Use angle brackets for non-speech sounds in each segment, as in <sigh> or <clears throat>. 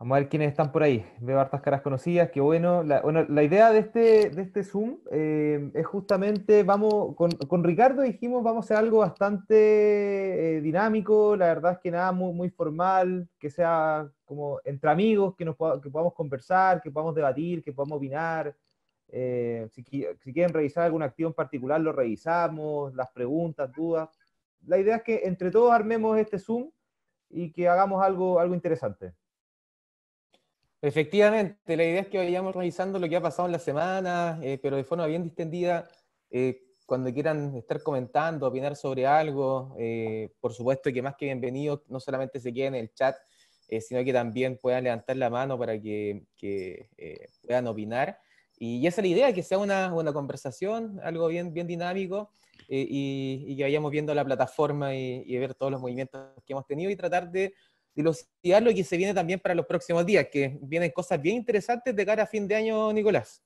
Vamos a ver quiénes están por ahí. Veo hartas caras conocidas, qué bueno. La, bueno, la idea de este, de este Zoom eh, es justamente, vamos, con, con, Ricardo dijimos, vamos a hacer algo bastante eh, dinámico, la verdad es que nada muy, muy formal, que sea como entre amigos, que, nos podamos conversar, que podamos debatir, que podamos opinar. Eh, si, quieren revisar alguna acción en particular, lo revisamos, las preguntas, dudas. La idea es que entre todos armemos este Zoom y que hagamos algo, algo interesante. Efectivamente, la idea es que vayamos revisando lo que ha pasado en la semana, eh, pero de forma bien distendida. Eh, cuando quieran estar comentando, opinar sobre algo, eh, por supuesto que más que bienvenidos, no solamente se queden en el chat, sino que también puedan levantar la mano para que, puedan opinar. Y esa es la idea, que sea una, buena conversación, algo bien, bien dinámico, y, que vayamos viendo la plataforma y ver todos los movimientos que hemos tenido y tratar de y lo que se viene también para los próximos días, que vienen cosas bien interesantes de cara a fin de año, Nicolás.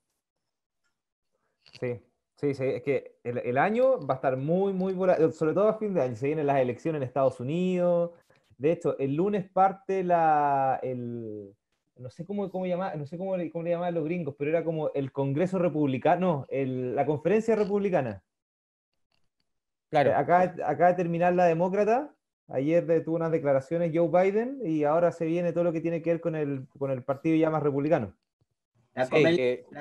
Sí, sí, es que el, año va a estar muy, muy sobre todo a fin de año. Se vienen las elecciones en Estados Unidos. De hecho, el lunes parte la, no sé cómo, cómo no sé cómo, cómo le llamaban los gringos, pero era como el Congreso Republicano, No, la Conferencia Republicana. Claro. Acá, acá de terminar la demócrata Ayer tuvo unas declaraciones Joe Biden y ahora se viene todo lo que tiene que ver con el, con el partido ya más republicano. La,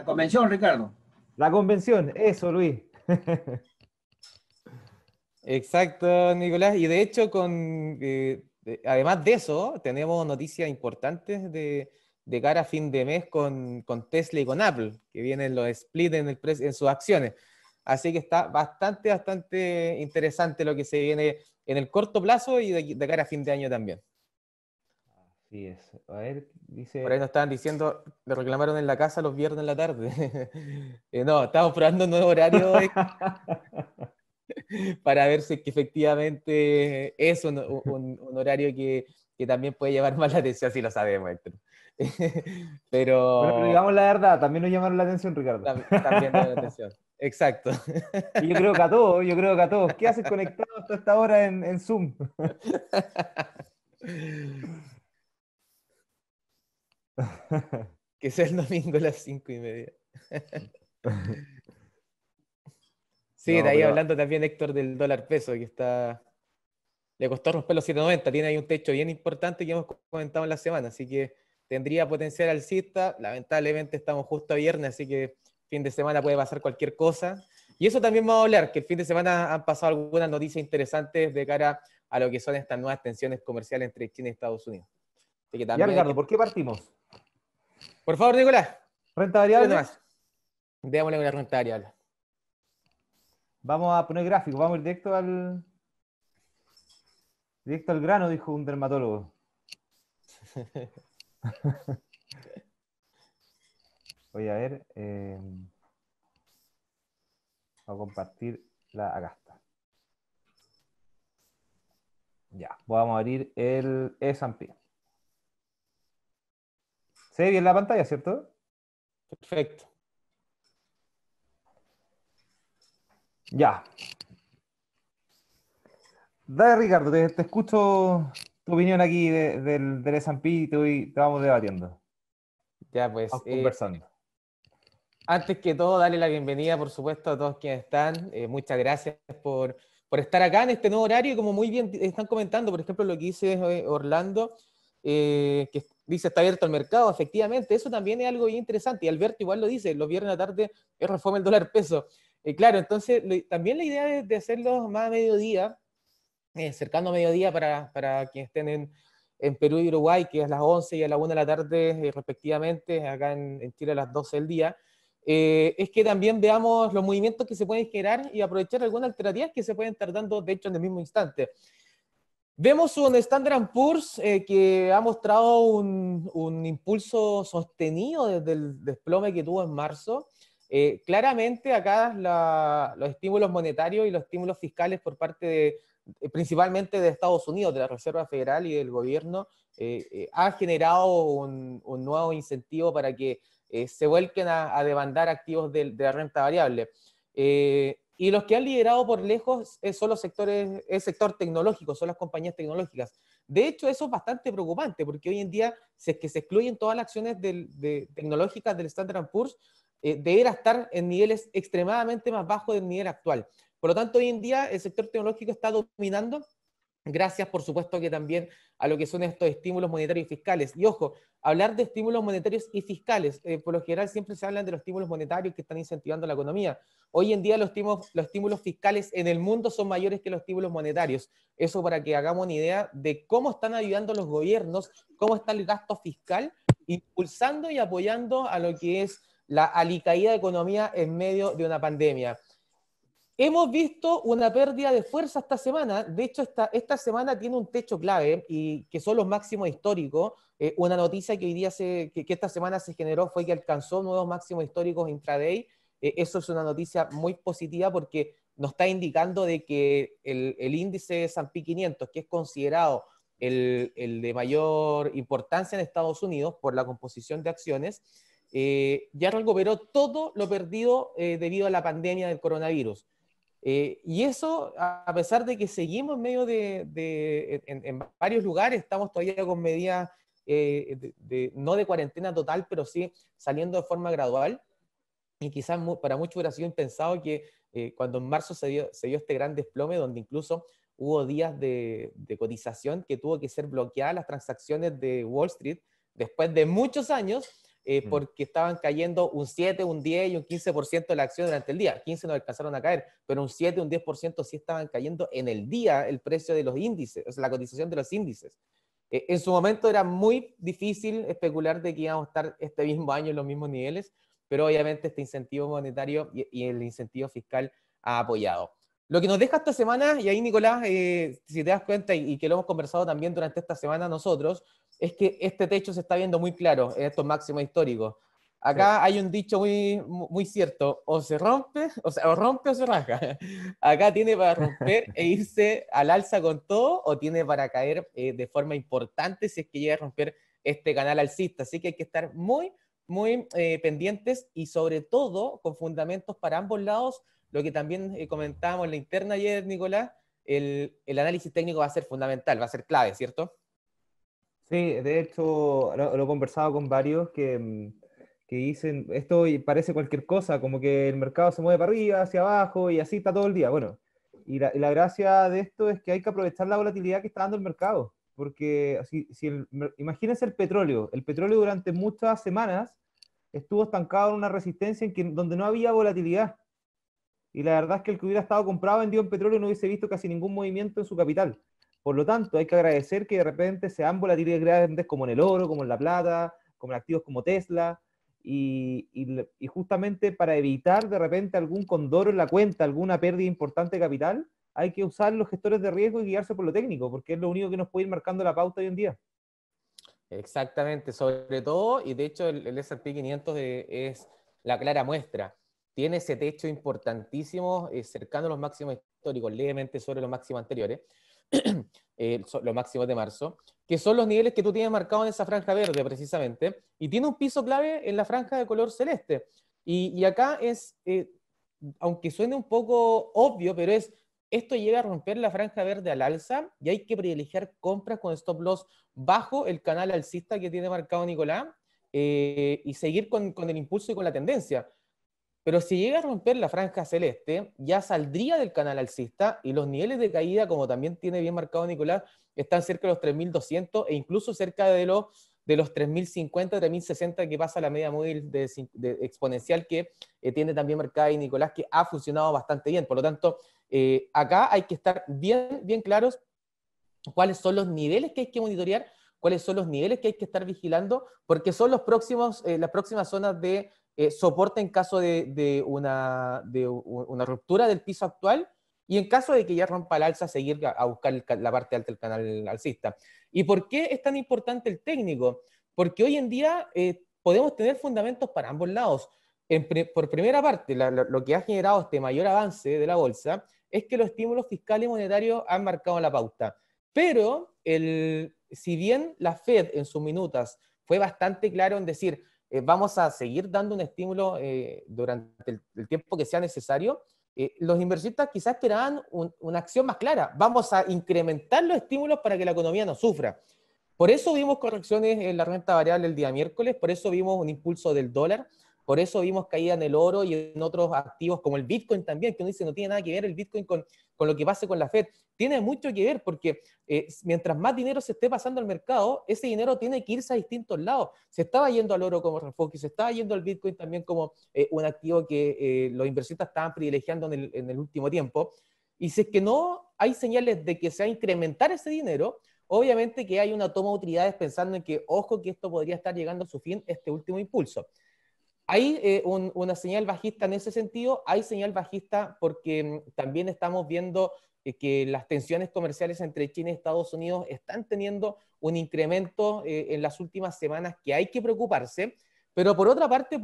convención, Ricardo. La convención, eso, Luis. <laughs> Exacto, Nicolás. Y de hecho, con, eh, además de eso, tenemos noticias importantes de, de cara a fin de mes con, con, Tesla y con Apple, que vienen los splits en, el en sus acciones. Así que está bastante, bastante interesante lo que se viene en el corto plazo y de, cara a fin de año también. Sí es. A Por ahí nos estaban diciendo, lo reclamaron en la casa los viernes en la tarde. <laughs> Eh, no, estamos probando un nuevo horario hoy <laughs> para ver si que efectivamente es un, horario que, también puede llevar más la atención, si lo sabemos, Héctor. <laughs> pero... digamos la verdad, también nos llamaron la atención, Ricardo. También, llamaron la atención. Exacto. Y yo creo que a todos, yo creo que a todos. ¿Qué haces conectado hasta esta hora en, Zoom? que sea el domingo a las cinco y media. Sí, de ahí hablando también, Héctor, del dólar peso, que está. Le costó romper los 7.90, tiene ahí un techo bien importante que hemos comentado en la semana, así que tendría potencial alcista. Lamentablemente estamos justo a viernes, así que fin de semana puede pasar cualquier cosa. Y eso también vamos a hablar, que el fin de semana han pasado algunas noticias interesantes de cara a lo que son estas nuevas tensiones comerciales entre China y Estados Unidos. Así Ricardo, ¿por qué partimos? Por favor, Nicolás. Renta variable. Démosle una renta variable. Vamos a poner gráfico, vamos directo al. Directo al grano, dijo un dermatólogo. <laughs> Voy a ver. Eh, voy a compartir la. Acá Ya, vamos a abrir el S&P. ¿Se ve bien la pantalla, cierto? Perfecto. Ya. Dale, Ricardo, te, escucho tu opinión aquí del, del S&P y te, vamos debatiendo. Ya, pues. Vamos eh, conversando. Antes que todo, darle la bienvenida, por supuesto, a todos quienes están. Eh, muchas gracias por, estar acá en este nuevo horario. Como muy bien están comentando, por ejemplo, lo que dice eh, Orlando, eh, que dice está abierto al mercado. Efectivamente, eso también es algo bien interesante. Y Alberto igual lo dice, los viernes a la tarde es reforma el dólar peso. claro, entonces también la idea es de hacerlo más a mediodía, cercano a mediodía para, quienes estén en, Perú y Uruguay, que es a las 11 y a la 1 de la tarde respectivamente, acá en, en Chile a las 12 del día. Eh, es que también veamos los movimientos que se pueden generar y aprovechar algunas alternativas que se pueden estar dando, de hecho, en el mismo instante. Vemos un Standard Poor's eh, que ha mostrado un, un, impulso sostenido desde el desplome que tuvo en marzo. Eh, claramente acá los estímulos monetarios y los estímulos fiscales por parte de, principalmente de Estados Unidos, de la Reserva Federal y del gobierno, ha generado un, nuevo incentivo para que eh, se vuelquen a, demandar activos de, la renta variable. Eh, y los que han liderado por lejos eh, son los sectores, el sector tecnológico, son las compañías tecnológicas. De hecho, eso es bastante preocupante, porque hoy en día, si es que se excluyen todas las acciones de, tecnológicas del Standard Poor's, eh, deberá estar en niveles extremadamente más bajos del nivel actual. Por lo tanto, hoy en día el sector tecnológico está dominando Gracias, por supuesto, que también a lo que son estos estímulos monetarios y fiscales. Y ojo, hablar de estímulos monetarios y fiscales, eh, por lo general siempre se hablan de los estímulos monetarios que están incentivando la economía. Hoy en día los estímulos, los estímulos fiscales en el mundo son mayores que los estímulos monetarios. Eso para que hagamos una idea de cómo están ayudando los gobiernos, cómo está el gasto fiscal, impulsando y apoyando a lo que es la alicaída de economía en medio de una pandemia. Hemos visto una pérdida de fuerza esta semana. De hecho, esta, semana tiene un techo clave y que son los máximos históricos. Eh, una noticia que hoy día que, esta semana se generó fue que alcanzó nuevos máximos históricos intraday. Eh, eso es una noticia muy positiva porque nos está indicando de que el, índice S&P 500, que es considerado el, de mayor importancia en Estados Unidos por la composición de acciones, eh, ya recuperó todo lo perdido debido a la pandemia del coronavirus. Eh, y eso, a pesar de que seguimos en medio de, en, varios lugares, estamos todavía con medidas, eh, no de cuarentena total, pero sí saliendo de forma gradual. Y quizás para muchos hubiera sido impensado que eh, cuando en marzo se dio, este gran desplome, donde incluso hubo días de, de cotización que tuvo que ser bloqueadas las transacciones de Wall Street, después de muchos años, eh, mm. porque estaban cayendo un 7, un 10 y un 15% de la acción durante el día. 15 no alcanzaron a caer, pero un 7, un 10% sí estaban cayendo en el día el precio de los índices, o sea, la cotización de los índices. Eh, en su momento era muy difícil especular de que íbamos a estar este mismo año en los mismos niveles, pero obviamente este incentivo monetario y el incentivo fiscal ha apoyado. Lo que nos deja esta semana, y ahí Nicolás, eh, si te das cuenta y, que lo hemos conversado también durante esta semana nosotros, es que este techo se está viendo muy claro en estos máximos históricos. Acá hay un dicho muy, muy cierto, o se rompe, o, sea, rompe o se rasga. <laughs> Acá tiene para romper <laughs> e irse al alza con todo, o tiene para caer eh, de forma importante si es que llega a romper este canal alcista. Así que hay que estar muy, muy eh, pendientes y sobre todo con fundamentos para ambos lados lo que también eh, comentábamos en la interna ayer, Nicolás, el, análisis técnico va a ser fundamental, va a ser clave, ¿cierto? Sí, de hecho, lo, he conversado con varios que, mm, dicen, esto parece cualquier cosa, como que el mercado se mueve para arriba, hacia abajo, y así está todo el día. Bueno, y la, gracia de esto es que hay que aprovechar la volatilidad que está dando el mercado, porque si, si imagínense el petróleo, el petróleo durante muchas semanas estuvo estancado en una resistencia en donde no había volatilidad y la verdad es que el que hubiera estado comprado vendido en petróleo no hubiese visto casi ningún movimiento en su capital. Por lo tanto, hay que agradecer que de repente se volatiles grandes como en el oro, como en la plata, como en activos como Tesla, y, justamente para evitar de repente algún condoro en la cuenta, alguna pérdida importante de capital, hay que usar los gestores de riesgo y guiarse por lo técnico, porque es lo único que nos puede ir marcando la pauta hoy en día. Exactamente, sobre todo, y de hecho el, el S&P 500 es la clara muestra tiene ese techo importantísimo, eh, cercano a los máximos históricos, levemente sobre los máximos anteriores, <clears throat> eh, los máximos de marzo, que son los niveles que tú tienes marcados en esa franja verde precisamente, y tiene un piso clave en la franja de color celeste. Y, acá es, eh, aunque suene un poco obvio, pero es, esto llega a romper la franja verde al alza y hay que privilegiar compras con stop loss bajo el canal alcista que tiene marcado Nicolás eh, y seguir con, con el impulso y con la tendencia. Pero si llega a romper la franja celeste, ya saldría del canal alcista y los niveles de caída, como también tiene bien marcado Nicolás, están cerca de los 3.200 e incluso cerca de los, de los 3.050, 3.060 que pasa la media móvil de, exponencial que eh, tiene también marcada y Nicolás, que ha funcionado bastante bien. Por lo tanto, eh, acá hay que estar bien, bien claros cuáles son los niveles que hay que monitorear cuáles son los niveles que hay que estar vigilando, porque son los próximos, eh, las próximas zonas de soporta eh, soporte en caso de, una, ruptura del piso actual y en caso de que ya rompa el alza, seguir a, buscar la parte alta del canal alcista. ¿Y por qué es tan importante el técnico? Porque hoy en día eh, podemos tener fundamentos para ambos lados. por primera parte, lo, que ha generado este mayor avance de la bolsa es que los estímulos fiscales y monetarios han marcado la pauta. Pero si bien la Fed en sus minutas fue bastante claro en decir, eh, vamos a seguir dando un estímulo eh, durante el, tiempo que sea necesario. Eh, los inversionistas quizás esperaban una acción más clara. Vamos a incrementar los estímulos para que la economía no sufra. Por eso vimos correcciones en la renta variable el día miércoles, por eso vimos un impulso del dólar, por eso vimos caída en el oro y en otros activos como el Bitcoin también, que uno dice no tiene nada que ver el Bitcoin con, lo que pase con la Fed. Tiene mucho que ver porque eh, mientras más dinero se esté pasando al mercado, ese dinero tiene que irse a distintos lados. Se estaba yendo al oro como refugio, se estaba yendo al Bitcoin también como eh, un activo que eh, los inversionistas estaban privilegiando en el, en el último tiempo. Y si es que no hay señales de que se va a incrementar ese dinero, obviamente que hay una toma de utilidades pensando en que, ojo, que esto podría estar llegando a su fin, este último impulso. Hay eh, una señal bajista en ese sentido, hay señal bajista porque mm, también estamos viendo que las tensiones comerciales entre China y Estados Unidos están teniendo un incremento eh, en las últimas semanas que hay que preocuparse, pero por otra parte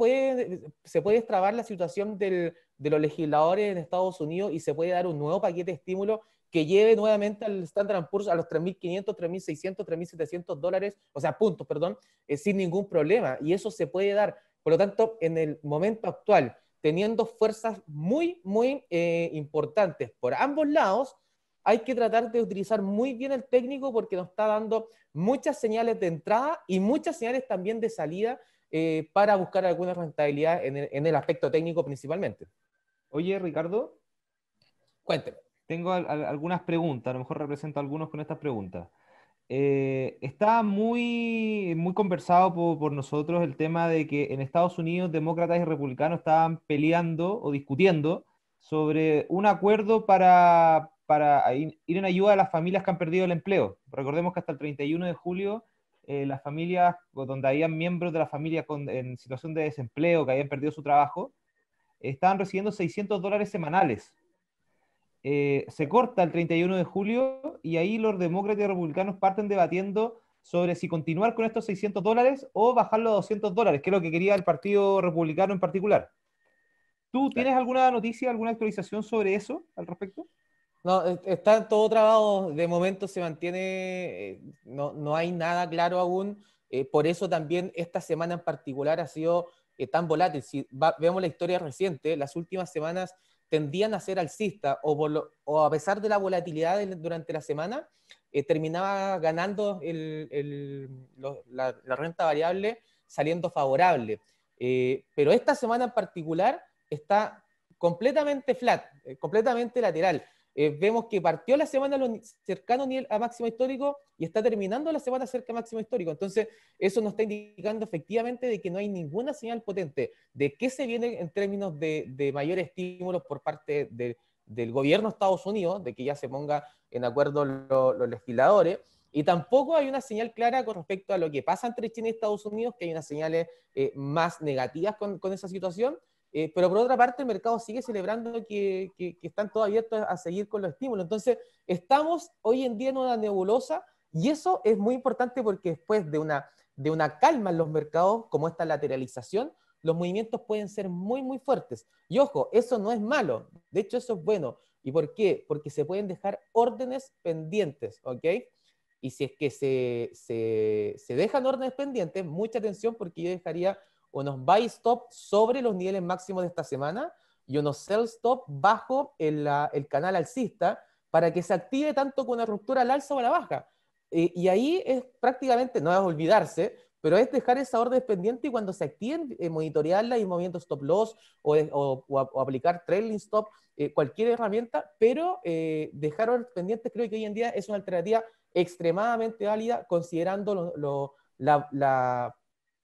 se puede extrabar la situación de los legisladores en Estados Unidos y se puede dar un nuevo paquete de estímulo que lleve nuevamente al Standard Poor's a los 3.500, 3.600, 3.700 dólares, o sea, puntos, perdón, eh, sin ningún problema. Y eso se puede dar. Por lo tanto, en el momento actual, teniendo fuerzas muy, muy eh, importantes por ambos lados, hay que tratar de utilizar muy bien el técnico porque nos está dando muchas señales de entrada y muchas señales también de salida eh, para buscar alguna rentabilidad en el, aspecto técnico principalmente. Oye, Ricardo. Cuénteme. Tengo algunas preguntas, a lo mejor represento a algunos con estas preguntas estaba eh, está muy, muy conversado por, nosotros el tema de que en Estados Unidos demócratas y republicanos estaban peleando o discutiendo sobre un acuerdo para, ir en ayuda a las familias que han perdido el empleo. Recordemos que hasta el 31 de julio eh, las familias donde habían miembros de la familia en situación de desempleo, que habían perdido su trabajo, estaban recibiendo 600 dólares semanales eh, se corta el 31 de julio y ahí los demócratas y republicanos parten debatiendo sobre si continuar con estos 600 dólares o bajarlo a 200 dólares, que es lo que quería el Partido Republicano en particular. ¿Tú tienes alguna noticia, alguna actualización sobre eso al respecto? No, está todo trabado, de momento se mantiene, eh, no, hay nada claro aún, eh, por eso también esta semana en particular ha sido tan volátil. Si vemos la historia reciente, las últimas semanas tendían a ser alcista o, a pesar de la volatilidad durante la semana, eh, terminaba ganando la, renta variable saliendo favorable. Eh, pero esta semana en particular está completamente flat, eh, completamente lateral. Eh, vemos que partió la semana cercano a máximo histórico y está terminando la semana cerca a máximo histórico. Entonces, eso nos está indicando efectivamente de que no hay ninguna señal potente de qué se viene en términos de, de mayores estímulos por parte del gobierno de Estados Unidos, de que ya se ponga en acuerdo los legisladores. Y tampoco hay una señal clara con respecto a lo que pasa entre China y Estados Unidos, que hay unas señales eh, más negativas con esa situación eh, pero por otra parte, el mercado sigue celebrando que, están todos abiertos a seguir con los estímulos. Entonces, estamos hoy en día en una nebulosa y eso es muy importante porque después de una, de una calma en los mercados, como esta lateralización, los movimientos pueden ser muy, muy fuertes. Y ojo, eso no es malo, de hecho eso es bueno. ¿Y por qué? Porque se pueden dejar órdenes pendientes, ¿ok? Y si es que se, se, se dejan órdenes pendientes, mucha atención porque yo dejaría unos buy stop sobre los niveles máximos de esta semana y unos sell stop bajo el, el canal alcista para que se active tanto con una ruptura al alza o a la baja. Eh, y ahí es prácticamente, no es olvidarse, pero es dejar esa orden pendiente y cuando se activen, eh, monitorearla y movimiento stop loss o, o, aplicar trailing stop, eh, cualquier herramienta, pero dejar orden pendiente creo que hoy en día es una alternativa extremadamente válida considerando la, la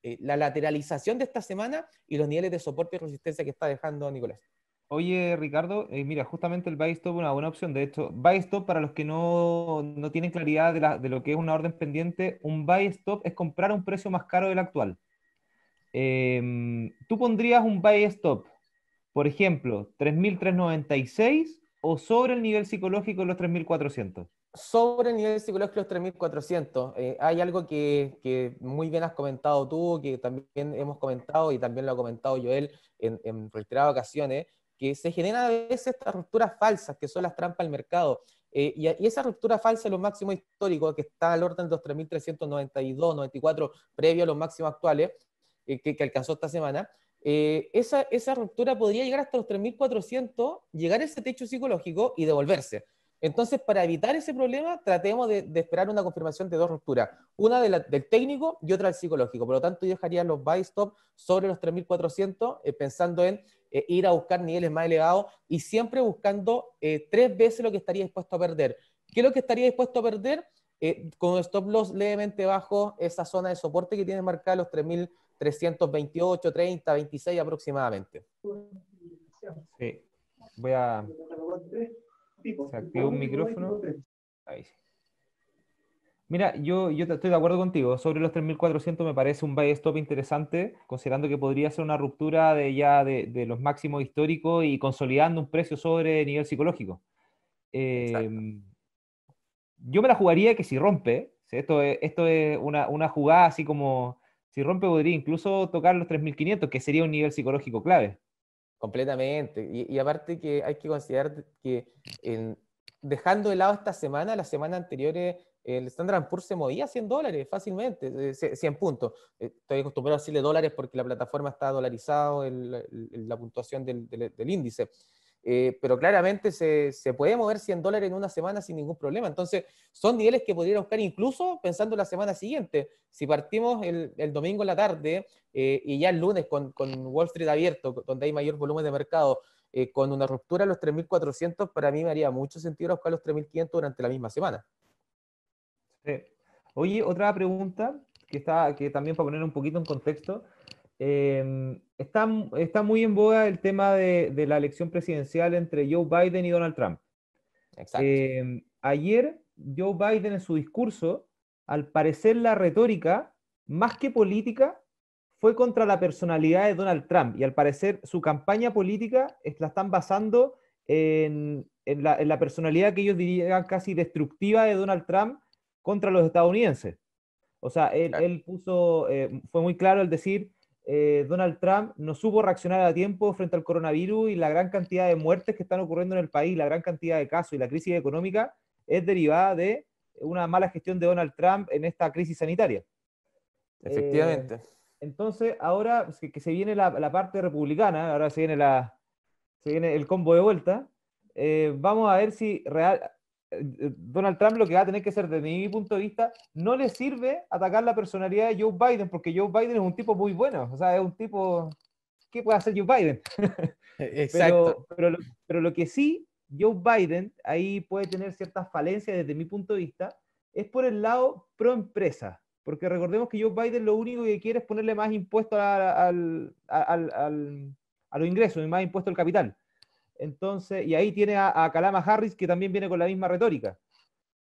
eh, la lateralización de esta semana y los niveles de soporte y resistencia que está dejando Nicolás. Oye, Ricardo, eh, mira, justamente el buy stop es una buena opción. De hecho, buy stop, para los que no, tienen claridad de, lo que es una orden pendiente, un buy stop es comprar a un precio más caro del actual. Em, Tú pondrías un buy stop, por ejemplo, 3.396 o sobre el nivel psicológico de los 3.400 sobre el nivel psicológico de los 3.400, eh, hay algo que, muy bien has comentado tú, que también hemos comentado y también lo ha comentado Joel en, reiteradas ocasiones, que se generan a veces estas rupturas falsas, que son las trampas del mercado. Eh, y, esa ruptura falsa de los máximos históricos, que está al orden de los 3.392, 94, previo a los máximos actuales, eh, que, alcanzó esta semana, esa, esa, ruptura podría llegar hasta los 3.400, llegar a ese techo psicológico y devolverse. Entonces, para evitar ese problema, tratemos de, esperar una confirmación de dos rupturas, una del técnico y otra del psicológico. Por lo tanto, yo dejaría los buy stop sobre los 3.400, eh, pensando en eh, ir a buscar niveles más elevados y siempre buscando eh, tres veces lo que estaría dispuesto a perder. ¿Qué es lo que estaría dispuesto a perder? con stop loss levemente bajo esa zona de soporte que tienes marcada los 3.328, 30, 26 aproximadamente. Sí, voy a se activa un micrófono. Mira, yo, yo estoy de acuerdo contigo. Sobre los 3.400 me parece un buy stop interesante, considerando que podría ser una ruptura de ya de, los máximos históricos y consolidando un precio sobre nivel psicológico. Eh, yo me la jugaría que si rompe, esto es, esto es una, jugada así como, si rompe podría incluso tocar los 3.500, que sería un nivel psicológico clave. Completamente. Y, aparte que hay que considerar que en, dejando de lado esta semana, la semana anterior el Standard Poor's se movía 100 dólares fácilmente, 100 eh, puntos. Eh, estoy acostumbrado a decirle dólares porque la plataforma está dolarizado, en la puntuación del índice. Eh, pero claramente se, puede mover 100 dólares en una semana sin ningún problema. Entonces, son niveles que podría buscar incluso pensando la semana siguiente. Si partimos el, domingo en la tarde eh, y ya el lunes con, Wall Street abierto, donde hay mayor volumen de mercado, eh, con una ruptura a los 3.400, para mí me haría mucho sentido buscar los 3.500 durante la misma semana. Oye, otra pregunta que, está, que también para poner un poquito en contexto Em, está, está, muy en boga el tema de, la elección presidencial entre Joe Biden y Donald Trump. Em, ayer, Joe Biden en su discurso, al parecer la retórica, más que política, fue contra la personalidad de Donald Trump. Y al parecer su campaña política está la están basando en, la, personalidad que ellos dirían casi destructiva de Donald Trump contra los estadounidenses. O sea, él, puso, eh, fue muy claro al decir, eh, Donald Trump no supo reaccionar a tiempo frente al coronavirus y la gran cantidad de muertes que están ocurriendo en el país, la gran cantidad de casos y la crisis económica es derivada de una mala gestión de Donald Trump en esta crisis sanitaria. Eh, Efectivamente. entonces, ahora pues, que, se viene la, parte republicana, ahora se viene, el combo de vuelta, eh, vamos a ver si real, eh, eh, Donald Trump lo que va a tener que hacer desde mi punto de vista, no le sirve atacar la personalidad de Joe Biden, porque Joe Biden es un tipo muy bueno, o sea, es un tipo, ¿qué puede hacer Joe Biden? <laughs> E-, exacto. Pero, lo, que sí, Joe Biden ahí puede tener ciertas falencias desde mi punto de vista, es por el lado pro empresa, porque recordemos que Joe Biden lo único que quiere es ponerle más impuesto a, a los ingresos y más impuesto al capital. Entonces, y ahí tiene a, Calama Harris, que también viene con la misma retórica.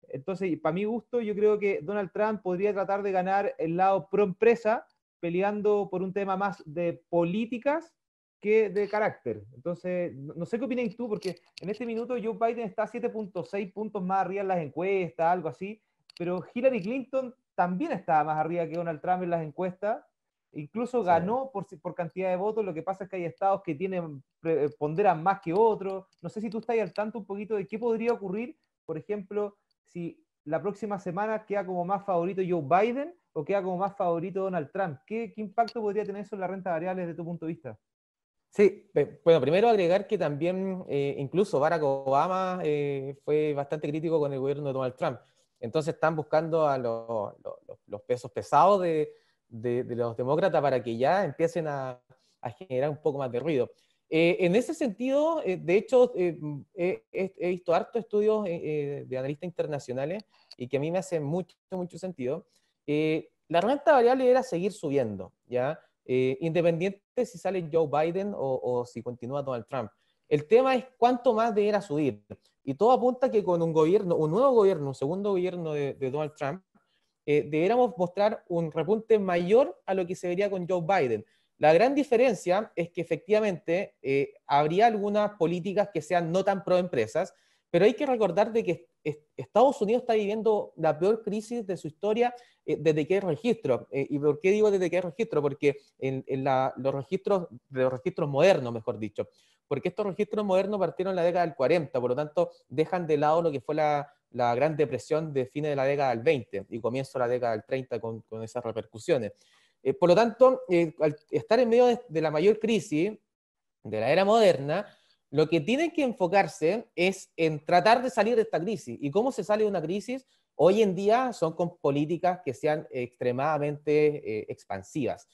Entonces, para mi gusto, yo creo que Donald Trump podría tratar de ganar el lado pro empresa, peleando por un tema más de políticas que de carácter. Entonces, no sé qué opinen tú, porque en este minuto Joe Biden está 7.6 puntos más arriba en las encuestas, algo así, pero Hillary Clinton también está más arriba que Donald Trump en las encuestas, Incluso ganó por, cantidad de votos, lo que pasa es que hay estados que tienen, eh, ponderan más que otros. No sé si tú estás al tanto un poquito de qué podría ocurrir, por ejemplo, si la próxima semana queda como más favorito Joe Biden o queda como más favorito Donald Trump. ¿Qué, impacto podría tener eso en las rentas variables desde tu punto de vista? Sí, bueno, primero agregar que también eh, incluso Barack Obama eh, fue bastante crítico con el gobierno de Donald Trump. Entonces están buscando a los pesos pesados de, de, los demócratas para que ya empiecen a, generar un poco más de ruido. Eh, en ese sentido, eh, de hecho, eh, mm, he, visto harto estudios de analistas internacionales y que a mí me hace mucho, mucho sentido. la renta variable era seguir subiendo, ¿ya? independiente si sale Joe Biden o, si continúa Donald Trump. El tema es cuánto más debería subir. Y todo apunta que con un gobierno, un nuevo gobierno, un segundo gobierno de Donald Trump, eh, debiéramos mostrar un repunte mayor a lo que se vería con Joe Biden. La gran diferencia es que efectivamente eh, habría algunas políticas que sean no tan pro empresas, pero hay que recordar de que Estados Unidos está viviendo la peor crisis de su historia eh, desde que hay registro. Eh, ¿Y por qué digo desde que hay registro? Porque en, los registros, de los registros modernos, mejor dicho, porque estos registros modernos partieron en la década del 40, por lo tanto dejan de lado lo que fue la, la Gran Depresión de fines de la década del 20 y comienzo de la década del 30 con, esas repercusiones. Eh, por lo tanto, eh, al estar en medio de, la mayor crisis de la era moderna, lo que tiene que enfocarse es en tratar de salir de esta crisis. ¿Y cómo se sale de una crisis? Hoy en día son con políticas que sean extremadamente eh, expansivas.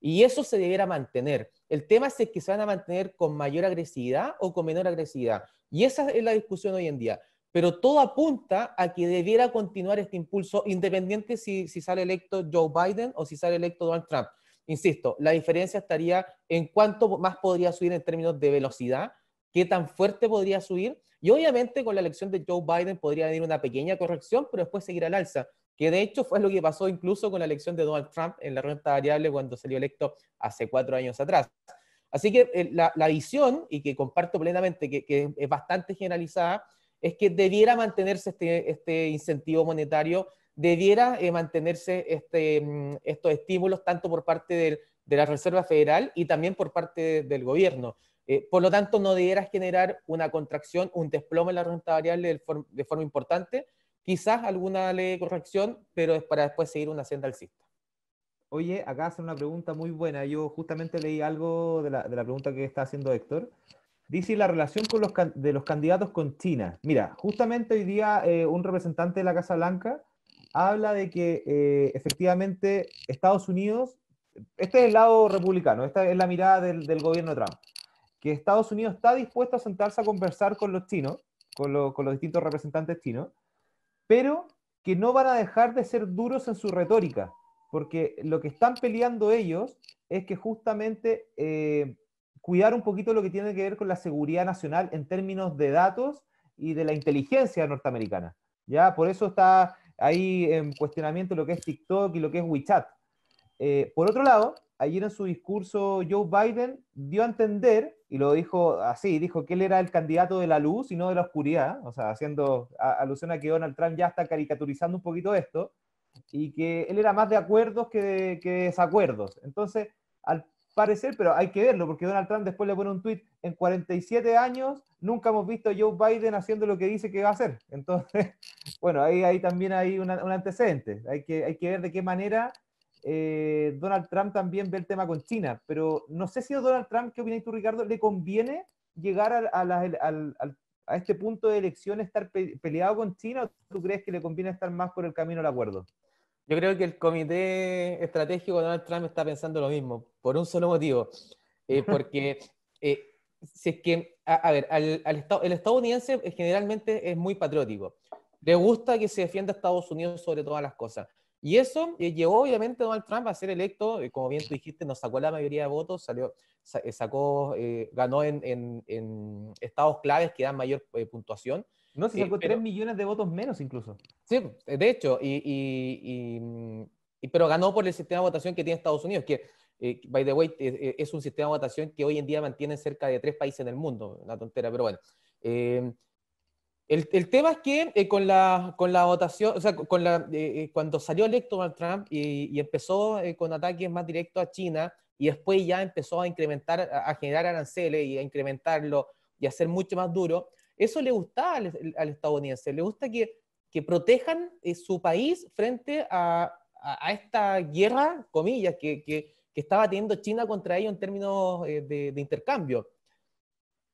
Y eso se debiera mantener. El tema es que se van a mantener con mayor agresividad o con menor agresividad. Y esa es la discusión hoy en día pero todo apunta a que debiera continuar este impulso independiente si, sale electo Joe Biden o si sale electo Donald Trump. Insisto, la diferencia estaría en cuánto más podría subir en términos de velocidad, qué tan fuerte podría subir. Y obviamente con la elección de Joe Biden podría venir una pequeña corrección, pero después seguir al alza, que de hecho fue lo que pasó incluso con la elección de Donald Trump en la renta variable cuando salió electo hace cuatro años atrás. Así que eh, la, visión, y que comparto plenamente, que es bastante generalizada, es que debiera mantenerse este, este incentivo monetario, debiera eh, mantenerse este, mm, estos estímulos tanto por parte de la Reserva Federal y también por parte del gobierno. Eh, por lo tanto, no debiera generar una contracción, un desplome en la renta variable de, forma importante, quizás alguna ley de corrección, pero es para después seguir una senda alcista. Oye, acá hace una pregunta muy buena. Yo justamente leí algo de la, de la pregunta que está haciendo Héctor. Dice la relación con los de los candidatos con China. Mira, justamente hoy día eh, un representante de la Casa Blanca habla de que eh, efectivamente Estados Unidos, este es el lado republicano, esta es la mirada del, gobierno Trump, que Estados Unidos está dispuesto a sentarse a conversar con los chinos, con, los distintos representantes chinos, pero que no van a dejar de ser duros en su retórica, porque lo que están peleando ellos es que justamente eh, cuidar un poquito lo que tiene que ver con la seguridad nacional en términos de datos y de la inteligencia norteamericana. ¿ya? Por eso está ahí en cuestionamiento lo que es TikTok y lo que es WeChat. Eh, por otro lado, ayer en su discurso Joe Biden dio a entender, y lo dijo así, dijo que él era el candidato de la luz y no de la oscuridad, o sea, haciendo alusión a que Donald Trump ya está caricaturizando un poquito esto, y que él era más de acuerdos que, de, que desacuerdos. Entonces, al parecer, pero hay que verlo, porque Donald Trump después le pone un tweet, en 47 años nunca hemos visto a Joe Biden haciendo lo que dice que va a hacer. Entonces, <laughs> bueno, ahí, también hay un antecedente. Hay que, ver de qué manera eh, Donald Trump también ve el tema con China, pero no sé si a Donald Trump, ¿qué opinas tú, Ricardo? ¿Le conviene llegar a, este punto de elección, estar peleado con China o tú crees que le conviene estar más por el camino al acuerdo? Yo creo que el comité estratégico de Donald Trump está pensando lo mismo, por un solo motivo. Eh, <laughs> porque eh, si es que, a, ver, el estadounidense eh, generalmente es muy patriótico. Le gusta que se defienda a Estados Unidos sobre todas las cosas. Y eso llevó obviamente a Donald Trump a ser electo, como bien tú dijiste, nos sacó la mayoría de votos, salió, sacó, ganó en, estados claves que dan mayor puntuación. No, se eh, sacó 3 millones de votos menos incluso. Sí, eh, de hecho, y, y, pero ganó por el sistema de votación que tiene Estados Unidos, que, eh, by the way, es, un sistema de votación que hoy en día mantiene cerca de tres países en el mundo, una tontera, pero bueno. el, el, tema es que con, la, con la votación, o sea, con la, cuando salió electo Donald Trump y, empezó con ataques más directos a China, y después ya empezó a incrementar, a, a generar aranceles y a incrementarlo y a ser mucho más duro, eso le gusta al, estadounidense, le gusta que, que protejan eh, su país frente a, a, esta guerra, comillas, que, que, estaba teniendo China contra ellos en términos eh, de, intercambio.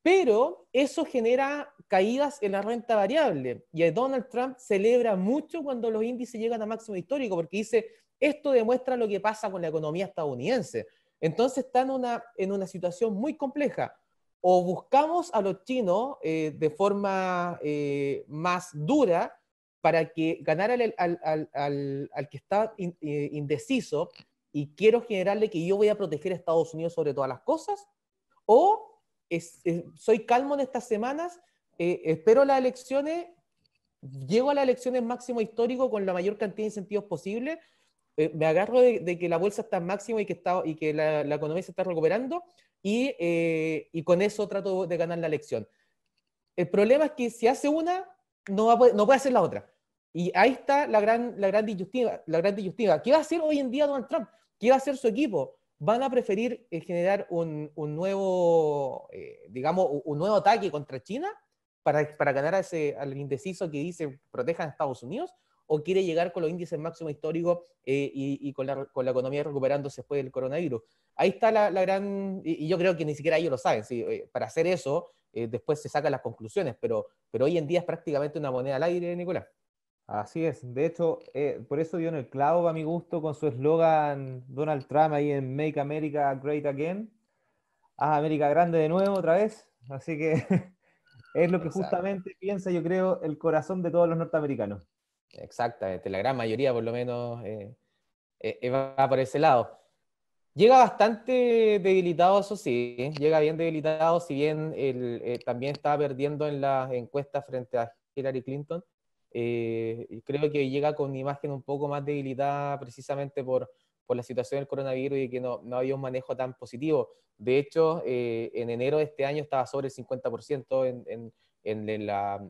Pero eso genera caídas en la renta variable. Y Donald Trump celebra mucho cuando los índices llegan a máximo histórico, porque dice, esto demuestra lo que pasa con la economía estadounidense. Entonces está en una, en una situación muy compleja o buscamos a los chinos eh, de forma eh, más dura para que ganara al, que está eh, indeciso y quiero generarle que yo voy a proteger a Estados Unidos sobre todas las cosas, o soy calmo en estas semanas, espero las elecciones, llego a las elecciones máximo histórico con la mayor cantidad de incentivos posible, me agarro de, que la bolsa está máxima y que, está, y que la, la economía se está recuperando, eh, y, con eso trato de ganar la elección. El problema es que si hace una, no, no puede hacer la otra. Y ahí está la gran, la gran La gran ¿Qué va a hacer hoy en día Donald Trump? ¿Qué va a hacer su equipo? van a preferir eh, generar un, un nuevo, eh, digamos, un, nuevo ataque contra China para, para ganar a ese, al indeciso que dice protejan a Estados Unidos, o quiere llegar con los índices máximos históricos eh, y, con, la, economía recuperándose después del coronavirus. Ahí está la, gran, y, yo creo que ni siquiera ellos lo saben, eh, para hacer eso eh, después se sacan las conclusiones, pero, pero hoy en día es prácticamente una moneda al aire, Nicolás. Así es, de hecho, por eso dio en el clavo a mi gusto con su eslogan Donald Trump ahí en Make America Great Again, Ah, América grande de nuevo otra vez, así que <laughs> es lo que justamente piensa, yo creo, el corazón de todos los norteamericanos. Exactamente, la gran mayoría por lo menos eh, eh, eh, va por ese lado. Llega bastante debilitado, eso sí, llega bien debilitado, si bien también estaba perdiendo en las encuestas frente a Hillary Clinton. creo que llega con imagen un poco más debilitada precisamente por, la situación del coronavirus y que no, había un manejo tan positivo. De hecho, en enero de este año estaba sobre el 50% en, en, la,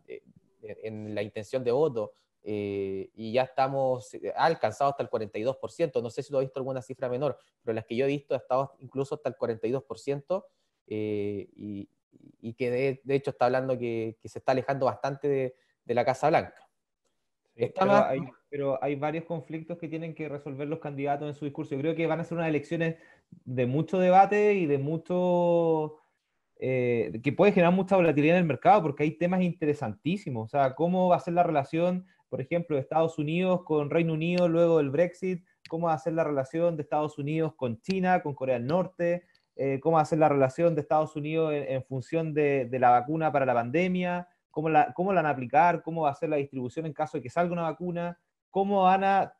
en, la, intención de voto. Eh, y ya estamos, eh, ha alcanzado hasta el 42%, no sé si lo ha visto alguna cifra menor, pero las que yo he visto ha estado incluso hasta el 42%, eh, y, que de, hecho está hablando que, se está alejando bastante de, la Casa Blanca. pero, hay, varios conflictos que tienen que resolver los candidatos en su discurso. Yo creo que van a ser unas elecciones de mucho debate y de mucho... que puede generar mucha volatilidad en el mercado porque hay temas interesantísimos. O sea, cómo va a ser la relación por ejemplo, Estados Unidos con Reino Unido luego del Brexit, cómo va a ser la relación de Estados Unidos con China, con Corea del Norte, eh, cómo va a ser la relación de Estados Unidos en, función de, la vacuna para la pandemia, cómo la, cómo la van a aplicar, cómo va a ser la distribución en caso de que salga una vacuna, cómo van a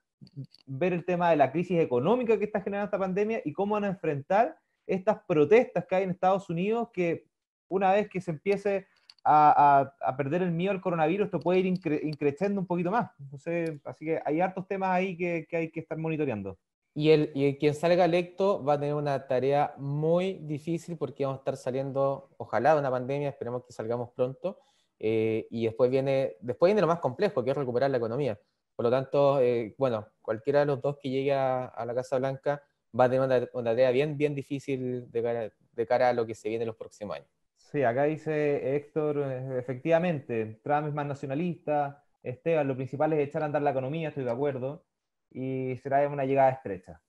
ver el tema de la crisis económica que está generando esta pandemia y cómo van a enfrentar estas protestas que hay en Estados Unidos que una vez que se empiece a, perder el miedo al coronavirus, esto puede ir incre un poquito más. Entonces, así que hay hartos temas ahí que, hay que estar monitoreando. Y, el, y quien salga electo va a tener una tarea muy difícil porque vamos a estar saliendo, ojalá, de una pandemia, esperemos que salgamos pronto. Eh, y después viene, después viene lo más complejo, que es recuperar la economía. Por lo tanto, eh, bueno, cualquiera de los dos que llegue a, la Casa Blanca va a tener una, tarea bien, bien difícil de cara, de cara a lo que se viene en los próximos años. Sí, acá dice Héctor, eh, efectivamente, Trump es más nacionalista, Esteban, lo principal es echar a andar la economía, estoy de acuerdo, y será una llegada estrecha.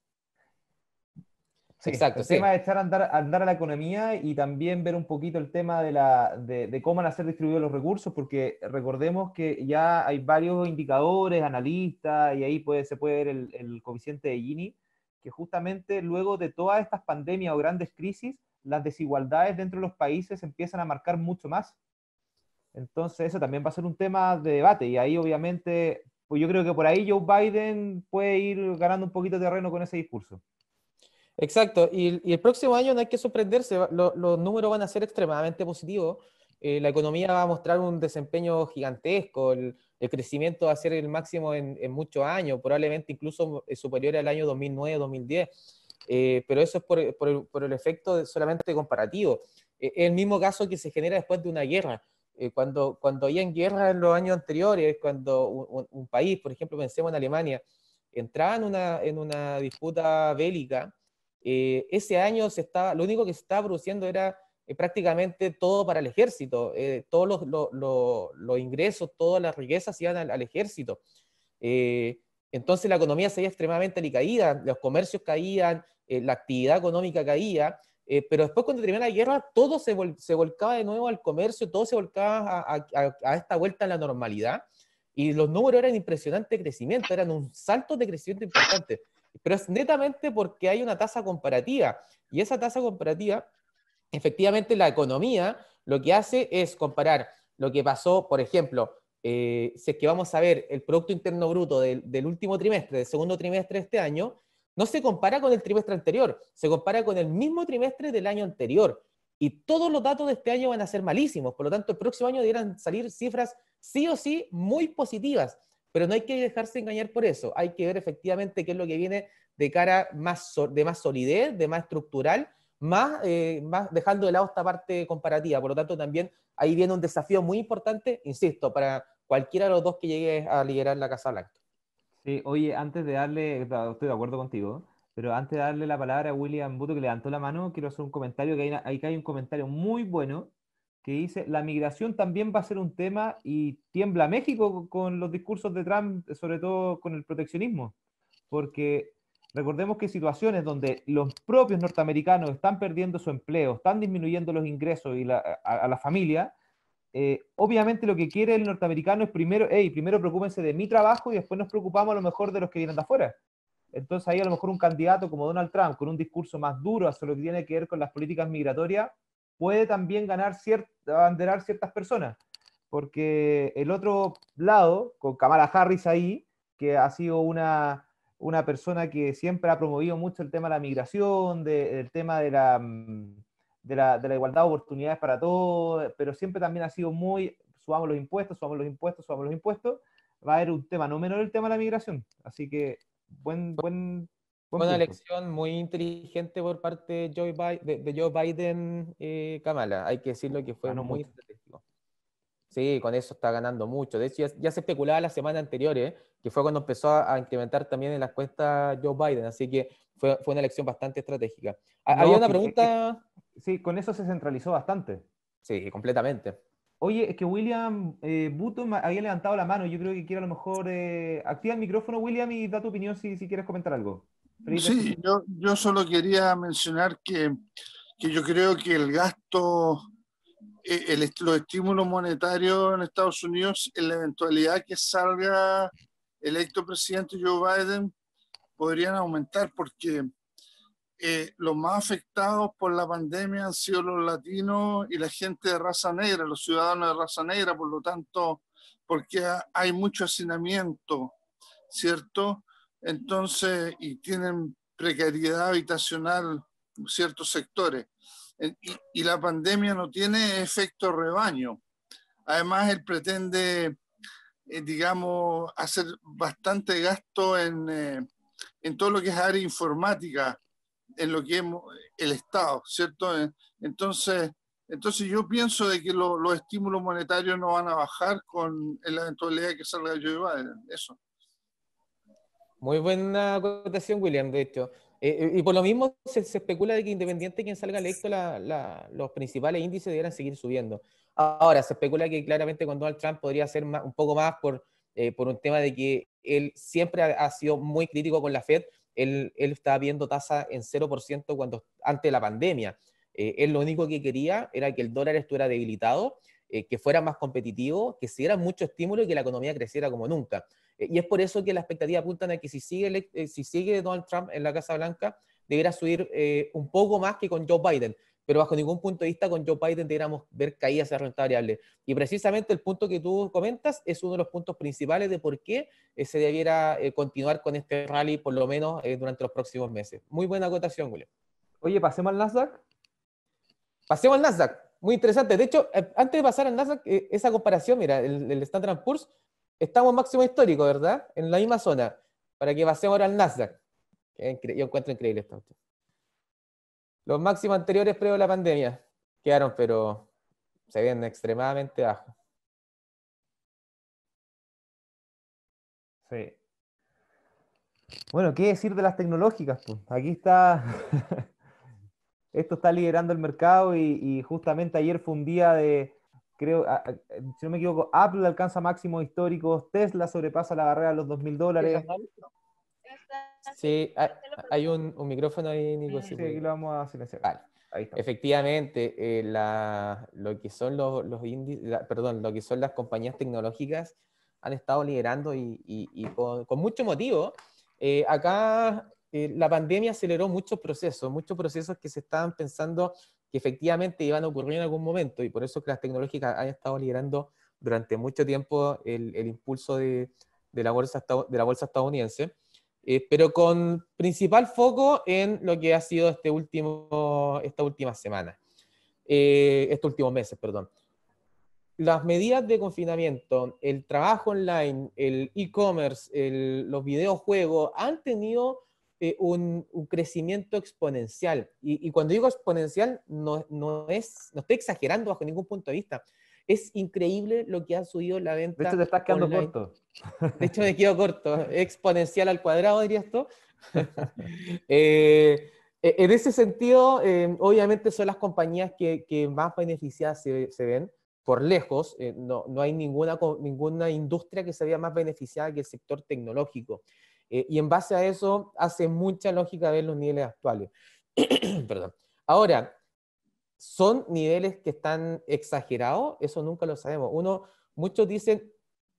Sí, Exacto. El tema de echar a andar, a andar, la economía y también ver un poquito el tema de, la, de, cómo van a ser distribuidos los recursos, porque recordemos que ya hay varios indicadores, analistas, y ahí se puede ver el, el coeficiente de Gini, que justamente luego de todas estas pandemias o grandes crisis, las desigualdades dentro de los países empiezan a marcar mucho más. Entonces, eso también va a ser un tema de debate y ahí obviamente, pues yo creo que por ahí Joe Biden puede ir ganando un poquito de terreno con ese discurso. Exacto, y, el próximo año no hay que sorprenderse, los números van a ser extremadamente positivos, eh, la economía va a mostrar un desempeño gigantesco, el, crecimiento va a ser el máximo en, en muchos años, probablemente incluso eh, superior al año 2009-2010 eh, pero eso es por, el, por el, efecto de solamente comparativo. Eh, es el mismo caso que se genera después de una guerra. Eh, cuando, cuando en guerra en los años anteriores, cuando un, país, por ejemplo, pensemos en Alemania, entraba en una, en una disputa bélica, ese año se estaba, lo único que se estaba produciendo era prácticamente todo para el ejército, todos los, ingresos, todas las riquezas iban al, al ejército. entonces la economía se veía extremadamente alicaída, los comercios caían, eh, la actividad económica caía, eh, pero después cuando terminó la guerra todo se, volcaba de nuevo al comercio, todo se volcaba a, esta vuelta a la normalidad y los números eran impresionante crecimiento, eran un salto de crecimiento importante, pero es netamente porque hay una tasa comparativa y esa tasa comparativa, efectivamente la economía lo que hace es comparar lo que pasó, por ejemplo, eh, si es que vamos a ver el Producto Interno Bruto del, del, último trimestre, del segundo trimestre de este año, no se compara con el trimestre anterior, se compara con el mismo trimestre del año anterior. Y todos los datos de este año van a ser malísimos. Por lo tanto, el próximo año deberán salir cifras sí o sí muy positivas. Pero no hay que dejarse engañar por eso. Hay que ver efectivamente qué es lo que viene de cara más, de más solidez, de más estructural, más, eh, más dejando de lado esta parte comparativa. Por lo tanto, también ahí viene un desafío muy importante, insisto, para cualquiera de los dos que llegue a liderar la Casa Blanca. Sí, oye, antes de darle, estoy de acuerdo contigo, pero antes de darle la palabra a William Buto que levantó la mano, quiero hacer un comentario, que hay, que hay un comentario muy bueno que dice, la migración también va a ser un tema y tiembla México con los discursos de Trump, sobre todo con el proteccionismo, porque recordemos que situaciones donde los propios norteamericanos están perdiendo su empleo, están disminuyendo los ingresos y la, a la familia, eh, obviamente lo que quiere el norteamericano es primero, hey, primero preocúpense de mi trabajo y después nos preocupamos a lo mejor de los que vienen de afuera. Entonces ahí a lo mejor un candidato como Donald Trump, con un discurso más duro hacia lo que tiene que ver con las políticas migratorias, puede también ganar cierta, abanderar ciertas personas. Porque el otro lado, con Kamala Harris ahí, que ha sido una, persona que siempre ha promovido mucho el tema de la migración, del tema de la mm, de la, igualdad de oportunidades para todos, pero siempre también ha sido muy, subamos los impuestos, subamos los impuestos, subamos los impuestos, va a haber un tema no menor el tema de la migración. Así que buen, Fue Buena elección muy inteligente por parte de Joe Biden, de, eh, Kamala. Hay que decirlo que fue muy estratégico. Sí, con eso está ganando mucho. De hecho, ya, se especulaba la semana anterior, eh, que fue cuando empezó a, incrementar también en las cuestas Joe Biden. Así que fue, una elección bastante estratégica. Había una pregunta sí, con eso se centralizó bastante. Sí, completamente. Oye, es que William eh, Button había levantado la mano. Yo creo que quiere a lo mejor. Eh, activa el micrófono, William, y da tu opinión si, si quieres comentar algo. Sí, yo, yo, solo quería mencionar que, que, yo creo que el gasto, e, el, los estímulos monetarios en Estados Unidos, en la eventualidad que salga electo presidente Joe Biden, podrían aumentar porque eh, los más afectados por la pandemia han sido los latinos y la gente de raza negra, los ciudadanos de raza negra, por lo tanto, porque hay mucho hacinamiento, ¿cierto? Entonces, y tienen precariedad habitacional ciertos sectores. Y, la pandemia no tiene efecto rebaño. Además, él pretende, eh, digamos, hacer bastante gasto en, eh, en todo lo que es área informática, en lo que es el Estado, ¿cierto? Eh, entonces, entonces yo pienso de que los estímulos monetarios no van a bajar con la eventualidad que salga Joe Biden, eso. Muy buena acotación, William, de hecho. Eh, eh, y por lo mismo se, especula de que independiente de quien salga electo, los principales índices deberán seguir subiendo. Ahora, se especula que claramente con Donald Trump podría ser un poco más por, por un tema de que él siempre ha, sido muy crítico con la Fed, él, estaba viendo tasa en 0% cuando, antes de la pandemia. Eh, él lo único que quería era que el dólar estuviera debilitado, eh, que fuera más competitivo, que se diera mucho estímulo y que la economía creciera como nunca. Eh, y es por eso que la expectativa apunta a que si sigue Donald Trump en la Casa Blanca, deberá subir un poco más que con Joe Biden pero bajo ningún punto de vista con Joe Biden deberíamos ver caídas de renta variable. Y precisamente el punto que tú comentas es uno de los puntos principales de por qué eh, se debiera eh, continuar con este rally, por lo menos eh, durante los próximos meses. Muy buena acotación, Julio. Oye, pasemos al Nasdaq. Pasemos al Nasdaq. Muy interesante. De hecho, antes de pasar al Nasdaq, esa comparación, mira, el, Standard Poor's, estamos máximo histórico, ¿verdad? En la misma zona. Para que pasemos ahora al Nasdaq. Yo encuentro increíble opción. Los máximos anteriores previo a la pandemia quedaron, pero se ven extremadamente bajos. Sí. Bueno, ¿qué decir de las tecnológicas? Aquí está, <laughs> esto está liderando el mercado y, justamente ayer fue un día de, creo, si no me equivoco, Apple alcanza máximos históricos, Tesla sobrepasa la barrera de los 2.000 dólares. Sí, hay, un, micrófono ahí, Nico. Sí, lo vamos a silenciar. Vale. Ahí está. Efectivamente, eh, lo que son los, perdón, lo que son las compañías tecnológicas han estado liderando y, con, mucho motivo. Eh, acá eh, la pandemia aceleró muchos procesos, muchos procesos que se estaban pensando que efectivamente iban a ocurrir en algún momento y por eso que las tecnológicas han estado liderando durante mucho tiempo el, impulso de, la bolsa, de la bolsa estadounidense. Eh, pero con principal foco en lo que ha sido este último, esta última semana, eh, estos últimos meses, perdón. Las medidas de confinamiento, el trabajo online, el e-commerce, los videojuegos han tenido eh, un, crecimiento exponencial. Y, y, cuando digo exponencial, no, no, es, no estoy exagerando bajo ningún punto de vista es increíble lo que ha subido la venta. De hecho, te estás quedando corto. De hecho, me quedo corto. <laughs> Exponencial al cuadrado, dirías tú. <laughs> <laughs> Eh, e, en ese sentido, em, obviamente son las compañías que, más beneficiadas se, ven, por lejos. Eh, no, hay ninguna, ninguna industria que se vea más beneficiada que el sector tecnológico. Eh, y en base a eso, hace mucha lógica ver los niveles actuales. <clears throat> Perdón. Ahora, ¿Son niveles que están exagerados? Eso nunca lo sabemos. Uno, muchos dicen,